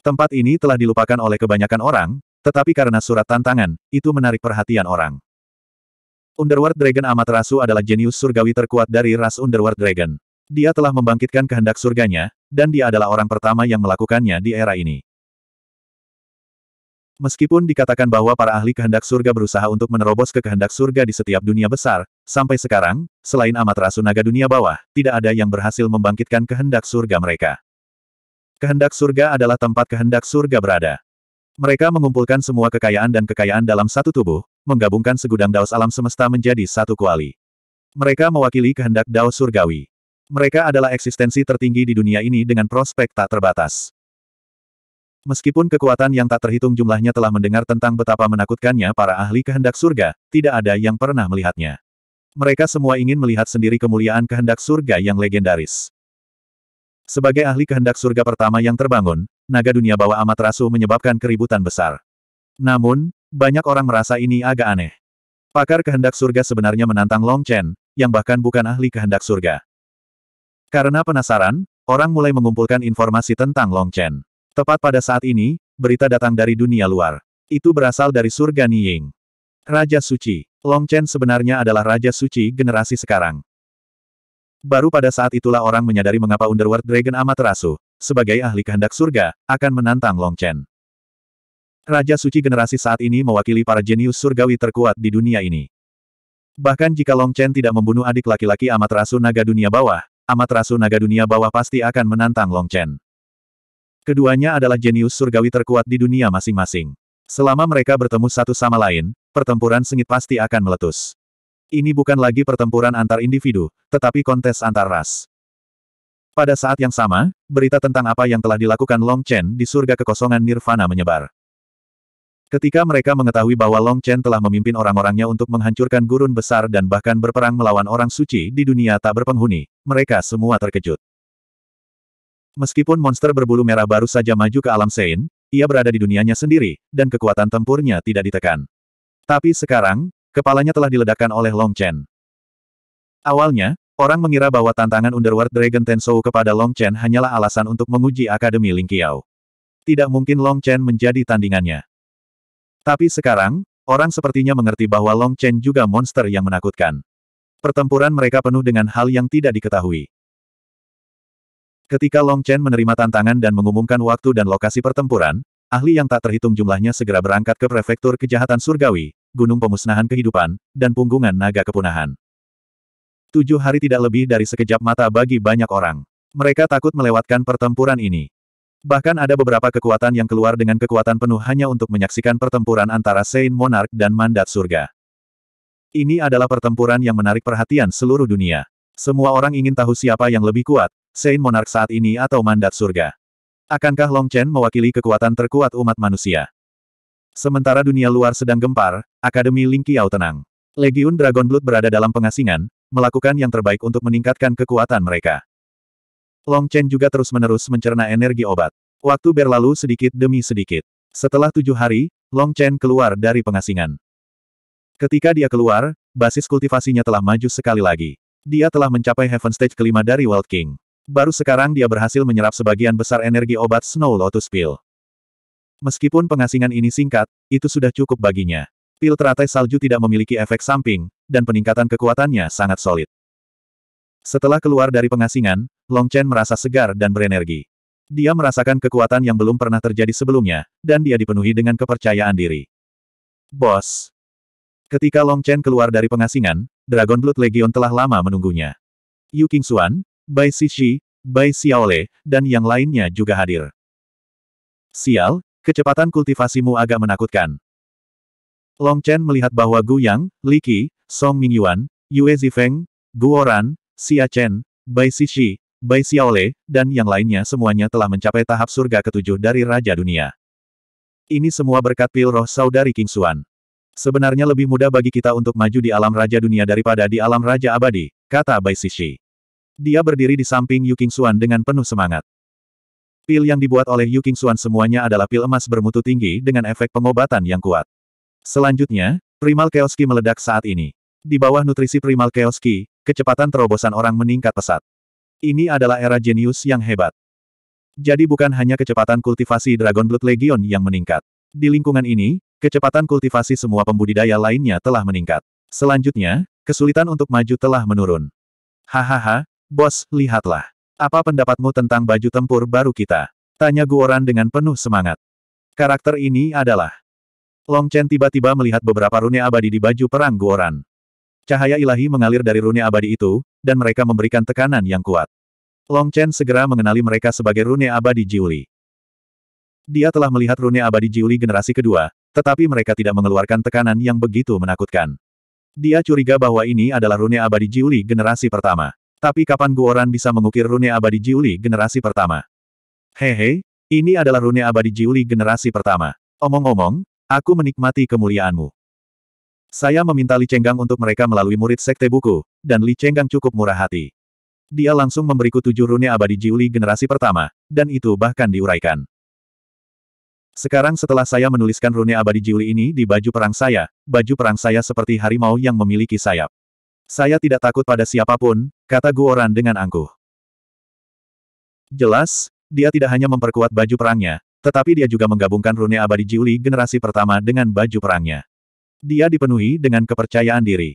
S1: Tempat ini telah dilupakan oleh kebanyakan orang, tetapi karena surat tantangan, itu menarik perhatian orang. Underworld Dragon Amaterasu adalah jenius surgawi terkuat dari ras Underworld Dragon. Dia telah membangkitkan kehendak surganya, dan dia adalah orang pertama yang melakukannya di era ini. Meskipun dikatakan bahwa para ahli kehendak surga berusaha untuk menerobos ke kehendak surga di setiap dunia besar, sampai sekarang, selain Amaterasu naga dunia bawah, tidak ada yang berhasil membangkitkan kehendak surga mereka. Kehendak surga adalah tempat kehendak surga berada. Mereka mengumpulkan semua kekayaan dan kekayaan dalam satu tubuh, menggabungkan segudang daos alam semesta menjadi satu kuali. Mereka mewakili kehendak daos surgawi. Mereka adalah eksistensi tertinggi di dunia ini dengan prospek tak terbatas. Meskipun kekuatan yang tak terhitung jumlahnya telah mendengar tentang betapa menakutkannya para ahli kehendak surga, tidak ada yang pernah melihatnya. Mereka semua ingin melihat sendiri kemuliaan kehendak surga yang legendaris. Sebagai ahli kehendak surga pertama yang terbangun, naga dunia bawah amat rasu menyebabkan keributan besar. Namun, banyak orang merasa ini agak aneh. Pakar kehendak surga sebenarnya menantang Long Chen, yang bahkan bukan ahli kehendak surga. Karena penasaran, orang mulai mengumpulkan informasi tentang Long Chen. Tepat pada saat ini, berita datang dari dunia luar. Itu berasal dari surga Niying. Raja Suci. Long Chen sebenarnya adalah Raja Suci generasi sekarang. Baru pada saat itulah orang menyadari mengapa Underworld Dragon Amaterasu, sebagai ahli kehendak surga, akan menantang Long Chen. Raja suci generasi saat ini mewakili para jenius surgawi terkuat di dunia ini. Bahkan jika Long Chen tidak membunuh adik laki-laki Amaterasu Naga Dunia Bawah, Amaterasu Naga Dunia Bawah pasti akan menantang Long Chen. Keduanya adalah jenius surgawi terkuat di dunia masing-masing. Selama mereka bertemu satu sama lain, pertempuran sengit pasti akan meletus. Ini bukan lagi pertempuran antar individu, tetapi kontes antar ras. Pada saat yang sama, berita tentang apa yang telah dilakukan Long Chen di surga kekosongan Nirvana menyebar. Ketika mereka mengetahui bahwa Long Chen telah memimpin orang-orangnya untuk menghancurkan gurun besar dan bahkan berperang melawan orang suci di dunia tak berpenghuni, mereka semua terkejut. Meskipun monster berbulu merah baru saja maju ke alam Sein, ia berada di dunianya sendiri, dan kekuatan tempurnya tidak ditekan. Tapi sekarang, kepalanya telah diledakkan oleh Long Chen. Awalnya, orang mengira bahwa tantangan Underworld Dragon Tensou kepada Long Chen hanyalah alasan untuk menguji Akademi Lingqiao. Tidak mungkin Long Chen menjadi tandingannya. Tapi sekarang, orang sepertinya mengerti bahwa Long Chen juga monster yang menakutkan. Pertempuran mereka penuh dengan hal yang tidak diketahui. Ketika Long Chen menerima tantangan dan mengumumkan waktu dan lokasi pertempuran, ahli yang tak terhitung jumlahnya segera berangkat ke prefektur kejahatan surgawi, gunung pemusnahan kehidupan, dan punggungan naga kepunahan. Tujuh hari tidak lebih dari sekejap mata bagi banyak orang. Mereka takut melewatkan pertempuran ini. Bahkan ada beberapa kekuatan yang keluar dengan kekuatan penuh hanya untuk menyaksikan pertempuran antara Saint Monarch dan Mandat Surga. Ini adalah pertempuran yang menarik perhatian seluruh dunia. Semua orang ingin tahu siapa yang lebih kuat, Saint Monarch saat ini atau Mandat Surga. Akankah Long Chen mewakili kekuatan terkuat umat manusia? Sementara dunia luar sedang gempar, Akademi Ling Qiao tenang. Legiun Dragon Blood berada dalam pengasingan, melakukan yang terbaik untuk meningkatkan kekuatan mereka. Long Chen juga terus-menerus mencerna energi obat. Waktu berlalu sedikit demi sedikit. Setelah tujuh hari, Long Chen keluar dari pengasingan. Ketika dia keluar, basis kultivasinya telah maju sekali lagi. Dia telah mencapai Heaven Stage kelima dari World King. Baru sekarang dia berhasil menyerap sebagian besar energi obat Snow Lotus Pill. Meskipun pengasingan ini singkat, itu sudah cukup baginya. Pil teratai salju tidak memiliki efek samping, dan peningkatan kekuatannya sangat solid. Setelah keluar dari pengasingan, Long Chen merasa segar dan berenergi. Dia merasakan kekuatan yang belum pernah terjadi sebelumnya, dan dia dipenuhi dengan kepercayaan diri. Bos. Ketika Long Chen keluar dari pengasingan, Dragon Blood Legion telah lama menunggunya. Yu Xuan, Bai Xixi, Bai Xiaole, dan yang lainnya juga hadir. Sial, kecepatan kultivasimu agak menakutkan. Long Chen melihat bahwa Gu Yang, Li Qi, Song Mingyuan, Yue Zifeng, Guoran, Xia Chen, Bai Xixi, Bai Xiaole, dan yang lainnya semuanya telah mencapai tahap surga ketujuh dari Raja Dunia. Ini semua berkat pil roh saudari King Xuan. Sebenarnya lebih mudah bagi kita untuk maju di alam Raja Dunia daripada di alam Raja Abadi, kata Bai Xixi. Dia berdiri di samping Yu King Xuan dengan penuh semangat. Pil yang dibuat oleh Yu King Xuan semuanya adalah pil emas bermutu tinggi dengan efek pengobatan yang kuat. Selanjutnya, Primal Keoski meledak saat ini. Di bawah nutrisi Primal Keoski, kecepatan terobosan orang meningkat pesat. Ini adalah era jenius yang hebat. Jadi bukan hanya kecepatan kultivasi Dragon Blood Legion yang meningkat. Di lingkungan ini, kecepatan kultivasi semua pembudidaya lainnya telah meningkat. Selanjutnya, kesulitan untuk maju telah menurun. Hahaha, bos, lihatlah. Apa pendapatmu tentang baju tempur baru kita? Tanya Guoran dengan penuh semangat. Karakter ini adalah... Long Chen tiba-tiba melihat beberapa rune abadi di baju perang Guoran. Cahaya ilahi mengalir dari rune abadi itu, dan mereka memberikan tekanan yang kuat. Long Chen segera mengenali mereka sebagai rune abadi Jiuli. Dia telah melihat rune abadi Jiuli generasi kedua, tetapi mereka tidak mengeluarkan tekanan yang begitu menakutkan. Dia curiga bahwa ini adalah rune abadi Jiuli generasi pertama. Tapi kapan Guoran bisa mengukir rune abadi Jiuli generasi pertama? Hehe, ini adalah rune abadi Jiuli generasi pertama. Omong-omong, aku menikmati kemuliaanmu. Saya meminta Li Chenggang untuk mereka melalui murid sekte buku, dan Li Chenggang cukup murah hati. Dia langsung memberiku tujuh rune abadi Jiuli generasi pertama, dan itu bahkan diuraikan. Sekarang setelah saya menuliskan rune abadi Jiuli ini di baju perang saya, baju perang saya seperti harimau yang memiliki sayap. Saya tidak takut pada siapapun, kata Guoran dengan angkuh. Jelas, dia tidak hanya memperkuat baju perangnya, tetapi dia juga menggabungkan rune abadi Jiuli generasi pertama dengan baju perangnya. Dia dipenuhi dengan kepercayaan diri.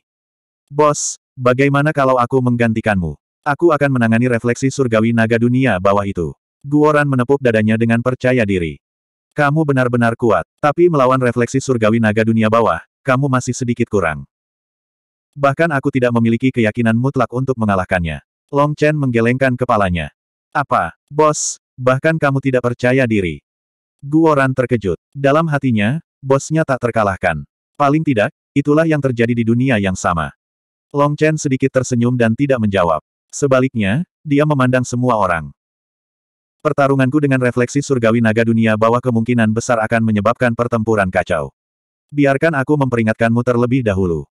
S1: Bos, bagaimana kalau aku menggantikanmu? Aku akan menangani refleksi surgawi naga dunia bawah itu. Guoran menepuk dadanya dengan percaya diri. Kamu benar-benar kuat, tapi melawan refleksi surgawi naga dunia bawah, kamu masih sedikit kurang. Bahkan aku tidak memiliki keyakinan mutlak untuk mengalahkannya. Long Chen menggelengkan kepalanya. Apa, bos, bahkan kamu tidak percaya diri? Guoran terkejut. Dalam hatinya, bosnya tak terkalahkan. Paling tidak, itulah yang terjadi di dunia yang sama. Long Chen sedikit tersenyum dan tidak menjawab. Sebaliknya, dia memandang semua orang. Pertarunganku dengan refleksi surgawi naga dunia bahwa kemungkinan besar akan menyebabkan pertempuran kacau. Biarkan aku memperingatkanmu terlebih dahulu.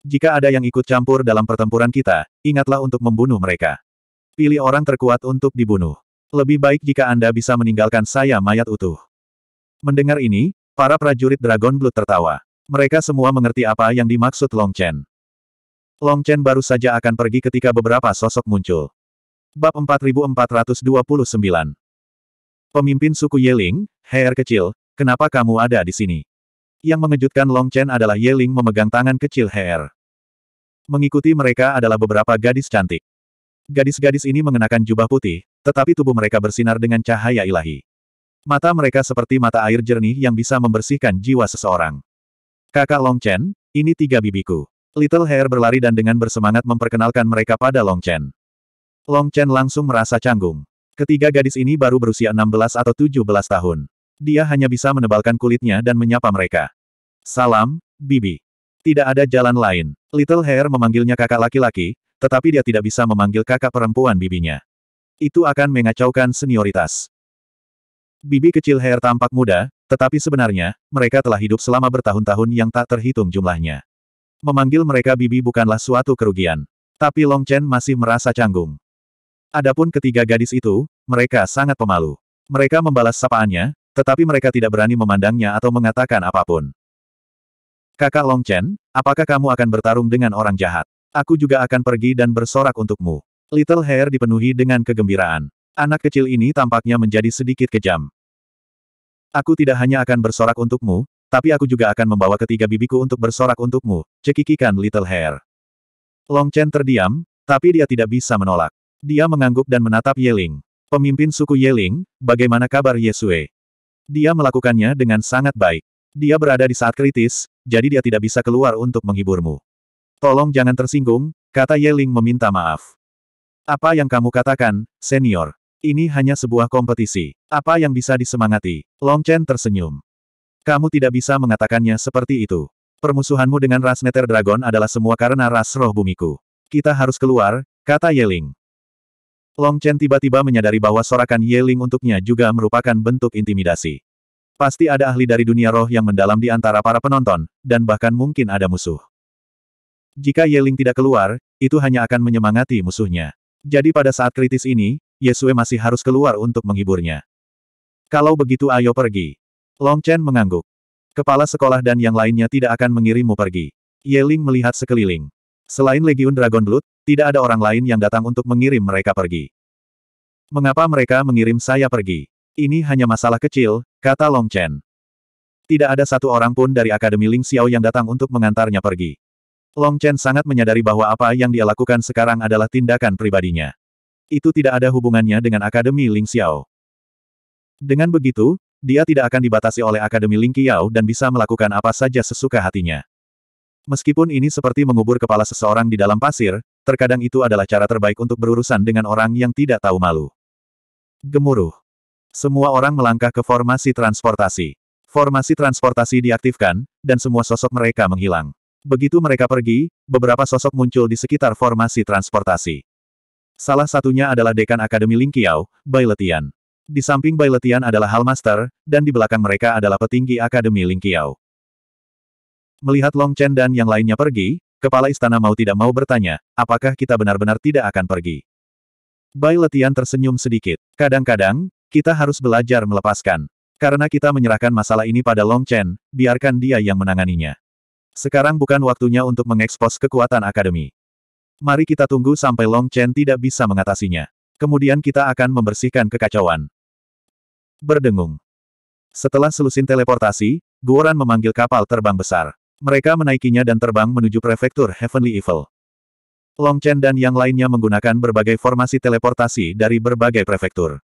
S1: Jika ada yang ikut campur dalam pertempuran kita, ingatlah untuk membunuh mereka. Pilih orang terkuat untuk dibunuh. Lebih baik jika Anda bisa meninggalkan saya mayat utuh. Mendengar ini, para prajurit Dragon Blood tertawa. Mereka semua mengerti apa yang dimaksud Long Chen. Long Chen baru saja akan pergi ketika beberapa sosok muncul. Bab 4429 Pemimpin suku Yeling, Hair kecil, kenapa kamu ada di sini? Yang mengejutkan Long Chen adalah Yeling memegang tangan kecil Hair. Mengikuti mereka adalah beberapa gadis cantik. Gadis-gadis ini mengenakan jubah putih, tetapi tubuh mereka bersinar dengan cahaya ilahi. Mata mereka seperti mata air jernih yang bisa membersihkan jiwa seseorang. Kakak Long Chen, ini tiga bibiku. Little Hair berlari dan dengan bersemangat memperkenalkan mereka pada Long Chen. Long Chen langsung merasa canggung. Ketiga gadis ini baru berusia 16 atau 17 tahun. Dia hanya bisa menebalkan kulitnya dan menyapa mereka. Salam, Bibi. Tidak ada jalan lain. Little Hair memanggilnya kakak laki-laki, tetapi dia tidak bisa memanggil kakak perempuan bibinya. Itu akan mengacaukan senioritas. Bibi kecil Hair tampak muda, tetapi sebenarnya, mereka telah hidup selama bertahun-tahun yang tak terhitung jumlahnya. Memanggil mereka bibi bukanlah suatu kerugian. Tapi Long Chen masih merasa canggung. Adapun ketiga gadis itu, mereka sangat pemalu. Mereka membalas sapaannya, tetapi mereka tidak berani memandangnya atau mengatakan apapun. Kakak Long Chen, apakah kamu akan bertarung dengan orang jahat? Aku juga akan pergi dan bersorak untukmu. Little Hair dipenuhi dengan kegembiraan. Anak kecil ini tampaknya menjadi sedikit kejam. Aku tidak hanya akan bersorak untukmu, tapi aku juga akan membawa ketiga bibiku untuk bersorak untukmu, cekikikan Little Hair. Long Chen terdiam, tapi dia tidak bisa menolak. Dia mengangguk dan menatap Yeling. Pemimpin suku Yeling, bagaimana kabar Yesue? Dia melakukannya dengan sangat baik. Dia berada di saat kritis, jadi dia tidak bisa keluar untuk menghiburmu. Tolong jangan tersinggung, kata Yeling meminta maaf. Apa yang kamu katakan, senior? Ini hanya sebuah kompetisi. Apa yang bisa disemangati? Long Chen tersenyum. Kamu tidak bisa mengatakannya seperti itu. Permusuhanmu dengan ras Nether Dragon adalah semua karena ras roh bumiku. Kita harus keluar, kata Yeling. Long Chen tiba-tiba menyadari bahwa sorakan Yeling untuknya juga merupakan bentuk intimidasi. Pasti ada ahli dari dunia roh yang mendalam di antara para penonton, dan bahkan mungkin ada musuh. Jika Yeling tidak keluar, itu hanya akan menyemangati musuhnya. Jadi pada saat kritis ini, Yesue masih harus keluar untuk menghiburnya. Kalau begitu ayo pergi. Long Chen mengangguk. Kepala sekolah dan yang lainnya tidak akan mengirimmu pergi. Ye Ling melihat sekeliling. Selain Legiun Dragon Blood, tidak ada orang lain yang datang untuk mengirim mereka pergi. Mengapa mereka mengirim saya pergi? Ini hanya masalah kecil, kata Long Chen. Tidak ada satu orang pun dari Akademi Ling Xiao yang datang untuk mengantarnya pergi. Long Chen sangat menyadari bahwa apa yang dia lakukan sekarang adalah tindakan pribadinya itu tidak ada hubungannya dengan Akademi Ling Xiao. Dengan begitu, dia tidak akan dibatasi oleh Akademi Ling Xiao dan bisa melakukan apa saja sesuka hatinya. Meskipun ini seperti mengubur kepala seseorang di dalam pasir, terkadang itu adalah cara terbaik untuk berurusan dengan orang yang tidak tahu malu. Gemuruh. Semua orang melangkah ke formasi transportasi. Formasi transportasi diaktifkan, dan semua sosok mereka menghilang. Begitu mereka pergi, beberapa sosok muncul di sekitar formasi transportasi. Salah satunya adalah dekan Akademi Lingqiao, Bai Letian. Di samping Bai Letian adalah Halmaster, dan di belakang mereka adalah petinggi Akademi Lingqiao. Melihat Long Chen dan yang lainnya pergi, kepala istana mau tidak mau bertanya, apakah kita benar-benar tidak akan pergi? Bai Letian tersenyum sedikit. Kadang-kadang, kita harus belajar melepaskan. Karena kita menyerahkan masalah ini pada Long Chen, biarkan dia yang menanganinya. Sekarang bukan waktunya untuk mengekspos kekuatan akademi. Mari kita tunggu sampai Long Chen tidak bisa mengatasinya. Kemudian kita akan membersihkan kekacauan. Berdengung. Setelah selusin teleportasi, Guoran memanggil kapal terbang besar. Mereka menaikinya dan terbang menuju prefektur Heavenly Evil. Long Chen dan yang lainnya menggunakan berbagai formasi teleportasi dari berbagai prefektur.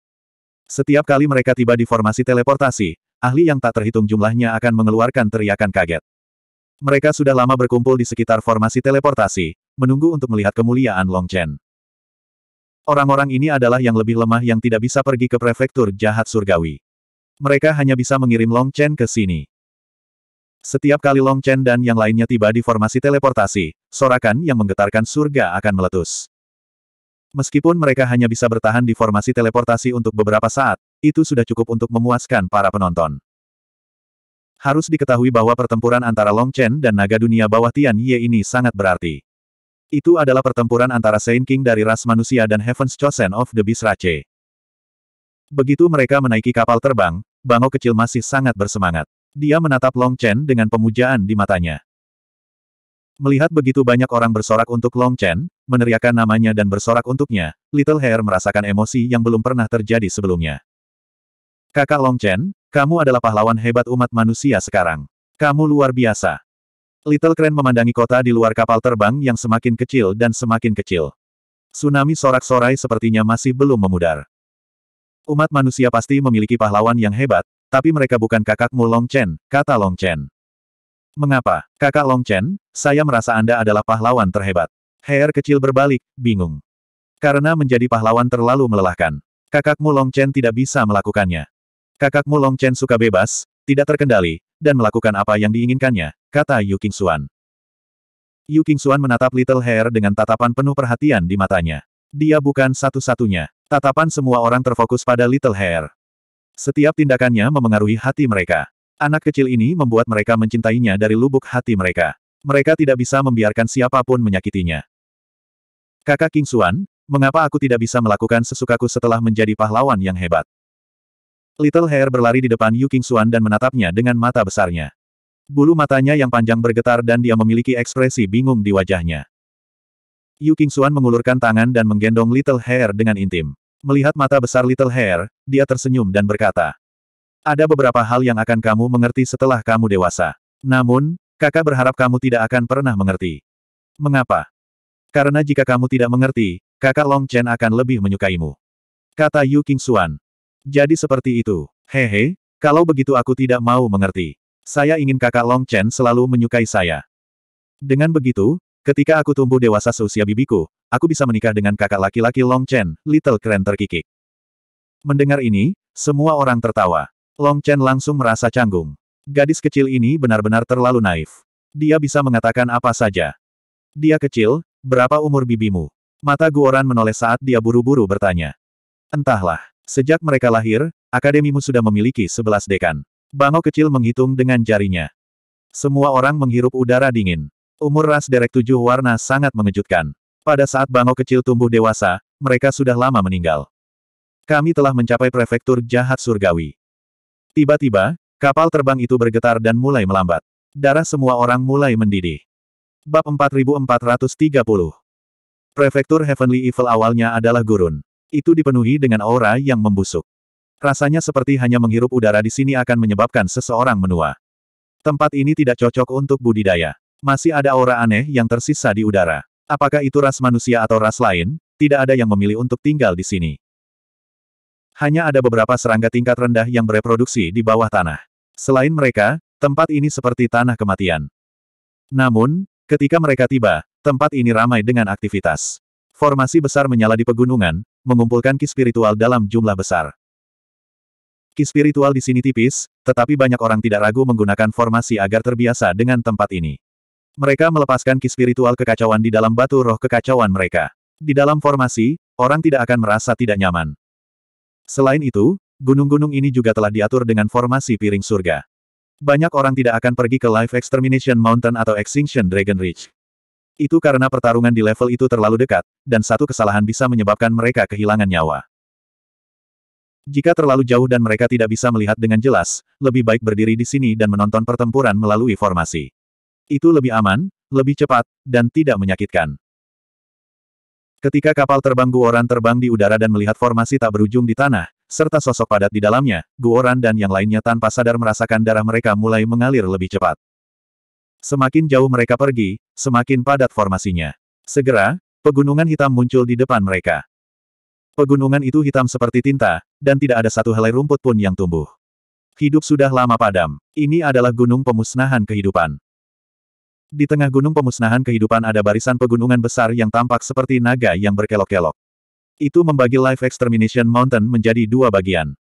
S1: Setiap kali mereka tiba di formasi teleportasi, ahli yang tak terhitung jumlahnya akan mengeluarkan teriakan kaget. Mereka sudah lama berkumpul di sekitar formasi teleportasi, menunggu untuk melihat kemuliaan Long Chen. Orang-orang ini adalah yang lebih lemah yang tidak bisa pergi ke prefektur jahat surgawi. Mereka hanya bisa mengirim Long Chen ke sini. Setiap kali Long Chen dan yang lainnya tiba di formasi teleportasi, sorakan yang menggetarkan surga akan meletus. Meskipun mereka hanya bisa bertahan di formasi teleportasi untuk beberapa saat, itu sudah cukup untuk memuaskan para penonton. Harus diketahui bahwa pertempuran antara Long Chen dan naga dunia bawah Tian Ye ini sangat berarti. Itu adalah pertempuran antara Saint King dari ras manusia dan Heaven's Chosen of the Beast Rache. Begitu mereka menaiki kapal terbang, Bango kecil masih sangat bersemangat. Dia menatap Long Chen dengan pemujaan di matanya. Melihat begitu banyak orang bersorak untuk Long Chen, meneriakkan namanya dan bersorak untuknya, Little Hair merasakan emosi yang belum pernah terjadi sebelumnya. Kakak Long Chen, kamu adalah pahlawan hebat umat manusia sekarang. Kamu luar biasa. Little Crane memandangi kota di luar kapal terbang yang semakin kecil dan semakin kecil. Tsunami sorak-sorai sepertinya masih belum memudar. Umat manusia pasti memiliki pahlawan yang hebat, tapi mereka bukan kakakmu Long Chen, kata Long Chen. Mengapa, kakak Long Chen, saya merasa Anda adalah pahlawan terhebat. Hair kecil berbalik, bingung. Karena menjadi pahlawan terlalu melelahkan. Kakakmu Long Chen tidak bisa melakukannya. Kakakmu Long Chen suka bebas, tidak terkendali, dan melakukan apa yang diinginkannya, kata Yu King Xuan. Yu King menatap Little Hair dengan tatapan penuh perhatian di matanya. Dia bukan satu-satunya. Tatapan semua orang terfokus pada Little Hair. Setiap tindakannya memengaruhi hati mereka. Anak kecil ini membuat mereka mencintainya dari lubuk hati mereka. Mereka tidak bisa membiarkan siapapun menyakitinya. Kakak King mengapa aku tidak bisa melakukan sesukaku setelah menjadi pahlawan yang hebat? Little Hair berlari di depan Yu King Xuan dan menatapnya dengan mata besarnya. Bulu matanya yang panjang bergetar dan dia memiliki ekspresi bingung di wajahnya. Yu King Xuan mengulurkan tangan dan menggendong Little Hair dengan intim. Melihat mata besar Little Hair, dia tersenyum dan berkata, Ada beberapa hal yang akan kamu mengerti setelah kamu dewasa. Namun, kakak berharap kamu tidak akan pernah mengerti. Mengapa? Karena jika kamu tidak mengerti, kakak Long Chen akan lebih menyukaimu. Kata Yu King Xuan. Jadi seperti itu. Hehe, kalau begitu aku tidak mau mengerti. Saya ingin kakak Long Chen selalu menyukai saya. Dengan begitu, ketika aku tumbuh dewasa seusia bibiku, aku bisa menikah dengan kakak laki-laki Long Chen, Little Kren terkikik. Mendengar ini, semua orang tertawa. Long Chen langsung merasa canggung. Gadis kecil ini benar-benar terlalu naif. Dia bisa mengatakan apa saja. Dia kecil, berapa umur bibimu? Mata Guoran menoleh saat dia buru-buru bertanya. Entahlah. Sejak mereka lahir, akademimu sudah memiliki sebelas dekan. Bango kecil menghitung dengan jarinya. Semua orang menghirup udara dingin. Umur ras derek tujuh warna sangat mengejutkan. Pada saat Bango kecil tumbuh dewasa, mereka sudah lama meninggal. Kami telah mencapai prefektur jahat surgawi. Tiba-tiba, kapal terbang itu bergetar dan mulai melambat. Darah semua orang mulai mendidih. Bab 4430 Prefektur Heavenly Evil awalnya adalah gurun. Itu dipenuhi dengan aura yang membusuk. Rasanya seperti hanya menghirup udara di sini akan menyebabkan seseorang menua. Tempat ini tidak cocok untuk budidaya. Masih ada aura aneh yang tersisa di udara. Apakah itu ras manusia atau ras lain? Tidak ada yang memilih untuk tinggal di sini. Hanya ada beberapa serangga tingkat rendah yang bereproduksi di bawah tanah. Selain mereka, tempat ini seperti tanah kematian. Namun, ketika mereka tiba, tempat ini ramai dengan aktivitas. Formasi besar menyala di pegunungan, mengumpulkan ki spiritual dalam jumlah besar. Ki spiritual di sini tipis, tetapi banyak orang tidak ragu menggunakan formasi agar terbiasa dengan tempat ini. Mereka melepaskan ki spiritual kekacauan di dalam batu roh kekacauan mereka. Di dalam formasi, orang tidak akan merasa tidak nyaman. Selain itu, gunung-gunung ini juga telah diatur dengan formasi piring surga. Banyak orang tidak akan pergi ke Life Extermination Mountain atau Extinction Dragon Ridge. Itu karena pertarungan di level itu terlalu dekat, dan satu kesalahan bisa menyebabkan mereka kehilangan nyawa. Jika terlalu jauh dan mereka tidak bisa melihat dengan jelas, lebih baik berdiri di sini dan menonton pertempuran melalui formasi. Itu lebih aman, lebih cepat, dan tidak menyakitkan. Ketika kapal terbang Guoran terbang di udara dan melihat formasi tak berujung di tanah, serta sosok padat di dalamnya, Guoran dan yang lainnya tanpa sadar merasakan darah mereka mulai mengalir lebih cepat. Semakin jauh mereka pergi, semakin padat formasinya. Segera, pegunungan hitam muncul di depan mereka. Pegunungan itu hitam seperti tinta, dan tidak ada satu helai rumput pun yang tumbuh. Hidup sudah lama padam. Ini adalah gunung pemusnahan kehidupan. Di tengah gunung pemusnahan kehidupan ada barisan pegunungan besar yang tampak seperti naga yang berkelok-kelok. Itu membagi Life Extermination Mountain menjadi dua bagian.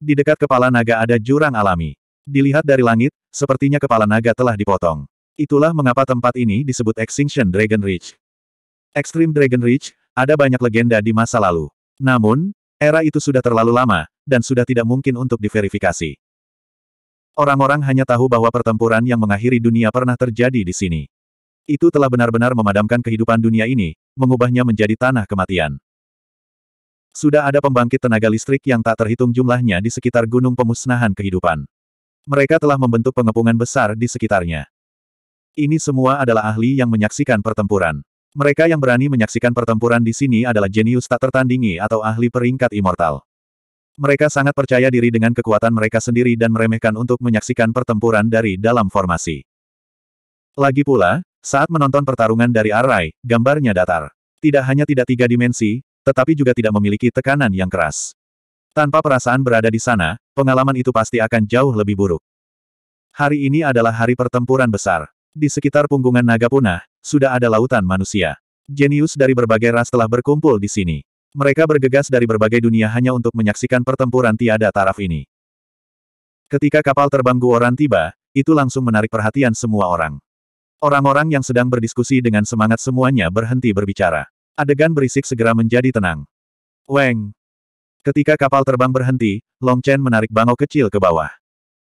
S1: Di dekat kepala naga ada jurang alami. Dilihat dari langit, sepertinya kepala naga telah dipotong. Itulah mengapa tempat ini disebut Extinction Dragon Ridge. Extreme Dragon Ridge, ada banyak legenda di masa lalu. Namun, era itu sudah terlalu lama, dan sudah tidak mungkin untuk diverifikasi. Orang-orang hanya tahu bahwa pertempuran yang mengakhiri dunia pernah terjadi di sini. Itu telah benar-benar memadamkan kehidupan dunia ini, mengubahnya menjadi tanah kematian. Sudah ada pembangkit tenaga listrik yang tak terhitung jumlahnya di sekitar gunung pemusnahan kehidupan. Mereka telah membentuk pengepungan besar di sekitarnya. Ini semua adalah ahli yang menyaksikan pertempuran. Mereka yang berani menyaksikan pertempuran di sini adalah jenius tak tertandingi atau ahli peringkat immortal. Mereka sangat percaya diri dengan kekuatan mereka sendiri dan meremehkan untuk menyaksikan pertempuran dari dalam formasi. Lagi pula, saat menonton pertarungan dari Arai, gambarnya datar. Tidak hanya tidak tiga dimensi, tetapi juga tidak memiliki tekanan yang keras. Tanpa perasaan berada di sana, pengalaman itu pasti akan jauh lebih buruk. Hari ini adalah hari pertempuran besar. Di sekitar punggungan naga punah, sudah ada lautan manusia. Jenius dari berbagai ras telah berkumpul di sini. Mereka bergegas dari berbagai dunia hanya untuk menyaksikan pertempuran tiada taraf ini. Ketika kapal terbang Guoran tiba, itu langsung menarik perhatian semua orang. Orang-orang yang sedang berdiskusi dengan semangat semuanya berhenti berbicara. Adegan berisik segera menjadi tenang. Weng! Ketika kapal terbang berhenti, Long Chen menarik bangau kecil ke bawah.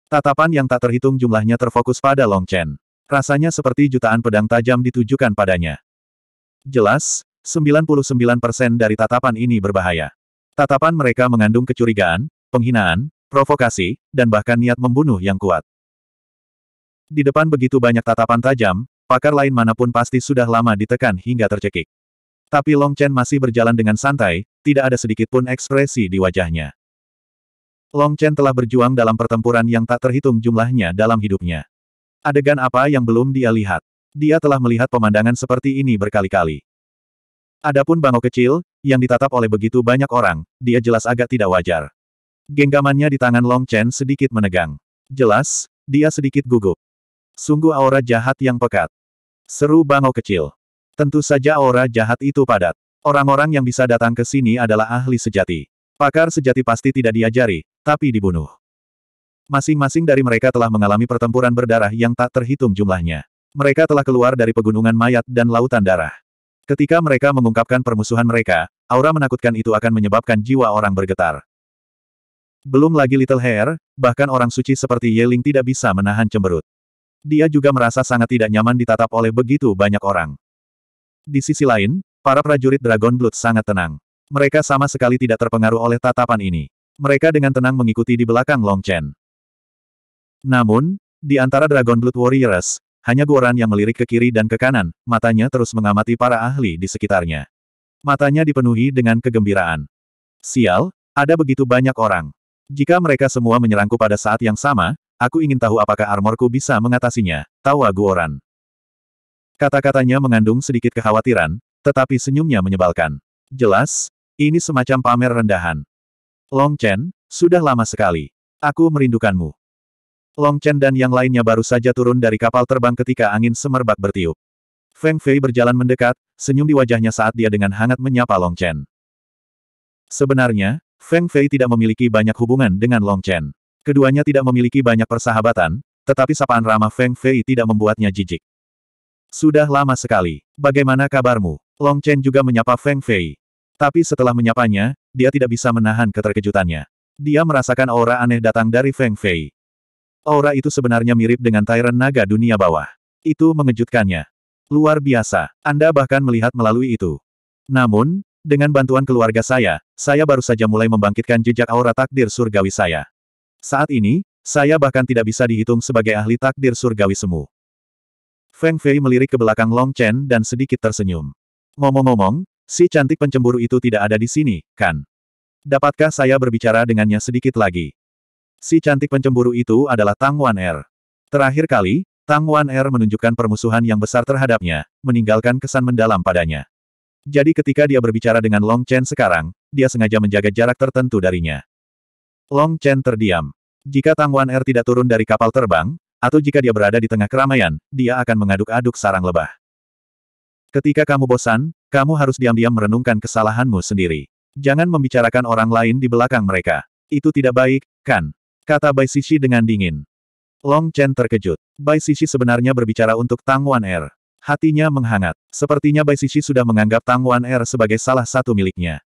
S1: Tatapan yang tak terhitung jumlahnya terfokus pada Long Chen. Rasanya seperti jutaan pedang tajam ditujukan padanya. Jelas, 99% dari tatapan ini berbahaya. Tatapan mereka mengandung kecurigaan, penghinaan, provokasi, dan bahkan niat membunuh yang kuat. Di depan begitu banyak tatapan tajam, pakar lain manapun pasti sudah lama ditekan hingga tercekik. Tapi Long Chen masih berjalan dengan santai, tidak ada sedikit pun ekspresi di wajahnya. Long Chen telah berjuang dalam pertempuran yang tak terhitung jumlahnya dalam hidupnya. Adegan apa yang belum dia lihat? Dia telah melihat pemandangan seperti ini berkali-kali. Adapun bangau kecil, yang ditatap oleh begitu banyak orang, dia jelas agak tidak wajar. Genggamannya di tangan Long Chen sedikit menegang. Jelas, dia sedikit gugup. Sungguh aura jahat yang pekat. Seru bangau kecil. Tentu saja aura jahat itu padat. Orang-orang yang bisa datang ke sini adalah ahli sejati. Pakar sejati pasti tidak diajari, tapi dibunuh. Masing-masing dari mereka telah mengalami pertempuran berdarah yang tak terhitung jumlahnya. Mereka telah keluar dari pegunungan mayat dan lautan darah. Ketika mereka mengungkapkan permusuhan mereka, aura menakutkan itu akan menyebabkan jiwa orang bergetar. Belum lagi Little Hair, bahkan orang suci seperti Yeling tidak bisa menahan cemberut. Dia juga merasa sangat tidak nyaman ditatap oleh begitu banyak orang. Di sisi lain, para prajurit Dragon Blood sangat tenang. Mereka sama sekali tidak terpengaruh oleh tatapan ini. Mereka dengan tenang mengikuti di belakang Long Chen. Namun, di antara Dragon Blood Warriors, hanya Guoran yang melirik ke kiri dan ke kanan, matanya terus mengamati para ahli di sekitarnya. Matanya dipenuhi dengan kegembiraan. Sial, ada begitu banyak orang. Jika mereka semua menyerangku pada saat yang sama, aku ingin tahu apakah armorku bisa mengatasinya, tawa Goran. Kata-katanya mengandung sedikit kekhawatiran, tetapi senyumnya menyebalkan. Jelas, ini semacam pamer rendahan. Long Chen, sudah lama sekali. Aku merindukanmu. Long Chen dan yang lainnya baru saja turun dari kapal terbang ketika angin semerbak bertiup. Feng Fei berjalan mendekat, senyum di wajahnya saat dia dengan hangat menyapa Long Chen. Sebenarnya, Feng Fei tidak memiliki banyak hubungan dengan Long Chen. Keduanya tidak memiliki banyak persahabatan, tetapi sapaan ramah Feng Fei tidak membuatnya jijik. Sudah lama sekali. Bagaimana kabarmu? Long Chen juga menyapa Feng Fei. Tapi setelah menyapanya, dia tidak bisa menahan keterkejutannya. Dia merasakan aura aneh datang dari Feng Fei. Aura itu sebenarnya mirip dengan Tyrant Naga dunia bawah. Itu mengejutkannya. Luar biasa, Anda bahkan melihat melalui itu. Namun, dengan bantuan keluarga saya, saya baru saja mulai membangkitkan jejak aura takdir surgawi saya. Saat ini, saya bahkan tidak bisa dihitung sebagai ahli takdir surgawi semu. Feng Fei melirik ke belakang Long Chen dan sedikit tersenyum. Ngomong-ngomong, si cantik pencemburu itu tidak ada di sini, kan? Dapatkah saya berbicara dengannya sedikit lagi? Si cantik pencemburu itu adalah Tang Wan Er. Terakhir kali, Tang Wan Er menunjukkan permusuhan yang besar terhadapnya, meninggalkan kesan mendalam padanya. Jadi ketika dia berbicara dengan Long Chen sekarang, dia sengaja menjaga jarak tertentu darinya. Long Chen terdiam. Jika Tang Wan Er tidak turun dari kapal terbang, atau jika dia berada di tengah keramaian, dia akan mengaduk-aduk sarang lebah. Ketika kamu bosan, kamu harus diam-diam merenungkan kesalahanmu sendiri. Jangan membicarakan orang lain di belakang mereka. Itu tidak baik, kan? Kata Bai Sishi dengan dingin. Long Chen terkejut. Bai Sishi sebenarnya berbicara untuk Tang Wan Er. Hatinya menghangat. Sepertinya Bai Sishi sudah menganggap Tang Wan Er sebagai salah satu miliknya.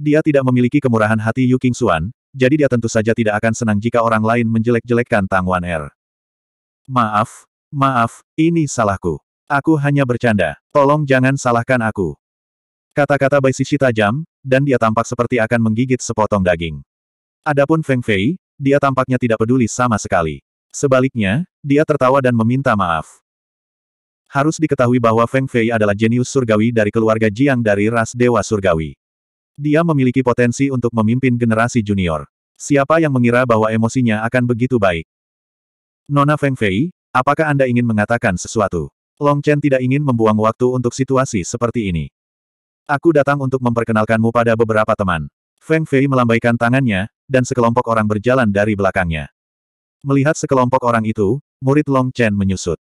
S1: Dia tidak memiliki kemurahan hati Yu King Xuan, jadi dia tentu saja tidak akan senang jika orang lain menjelek-jelekkan Tang Wan Er. Maaf, maaf, ini salahku. Aku hanya bercanda. Tolong jangan salahkan aku. Kata-kata Bai Sishi tajam, dan dia tampak seperti akan menggigit sepotong daging. Adapun Feng Fei, dia tampaknya tidak peduli sama sekali. Sebaliknya, dia tertawa dan meminta maaf. Harus diketahui bahwa Feng Fei adalah jenius surgawi dari keluarga Jiang dari ras Dewa Surgawi. Dia memiliki potensi untuk memimpin generasi junior. Siapa yang mengira bahwa emosinya akan begitu baik? Nona Feng Fei, apakah Anda ingin mengatakan sesuatu? Long Chen tidak ingin membuang waktu untuk situasi seperti ini. Aku datang untuk memperkenalkanmu pada beberapa teman. Feng Fei melambaikan tangannya, dan sekelompok orang berjalan dari belakangnya. Melihat sekelompok orang itu, murid Long Chen menyusut.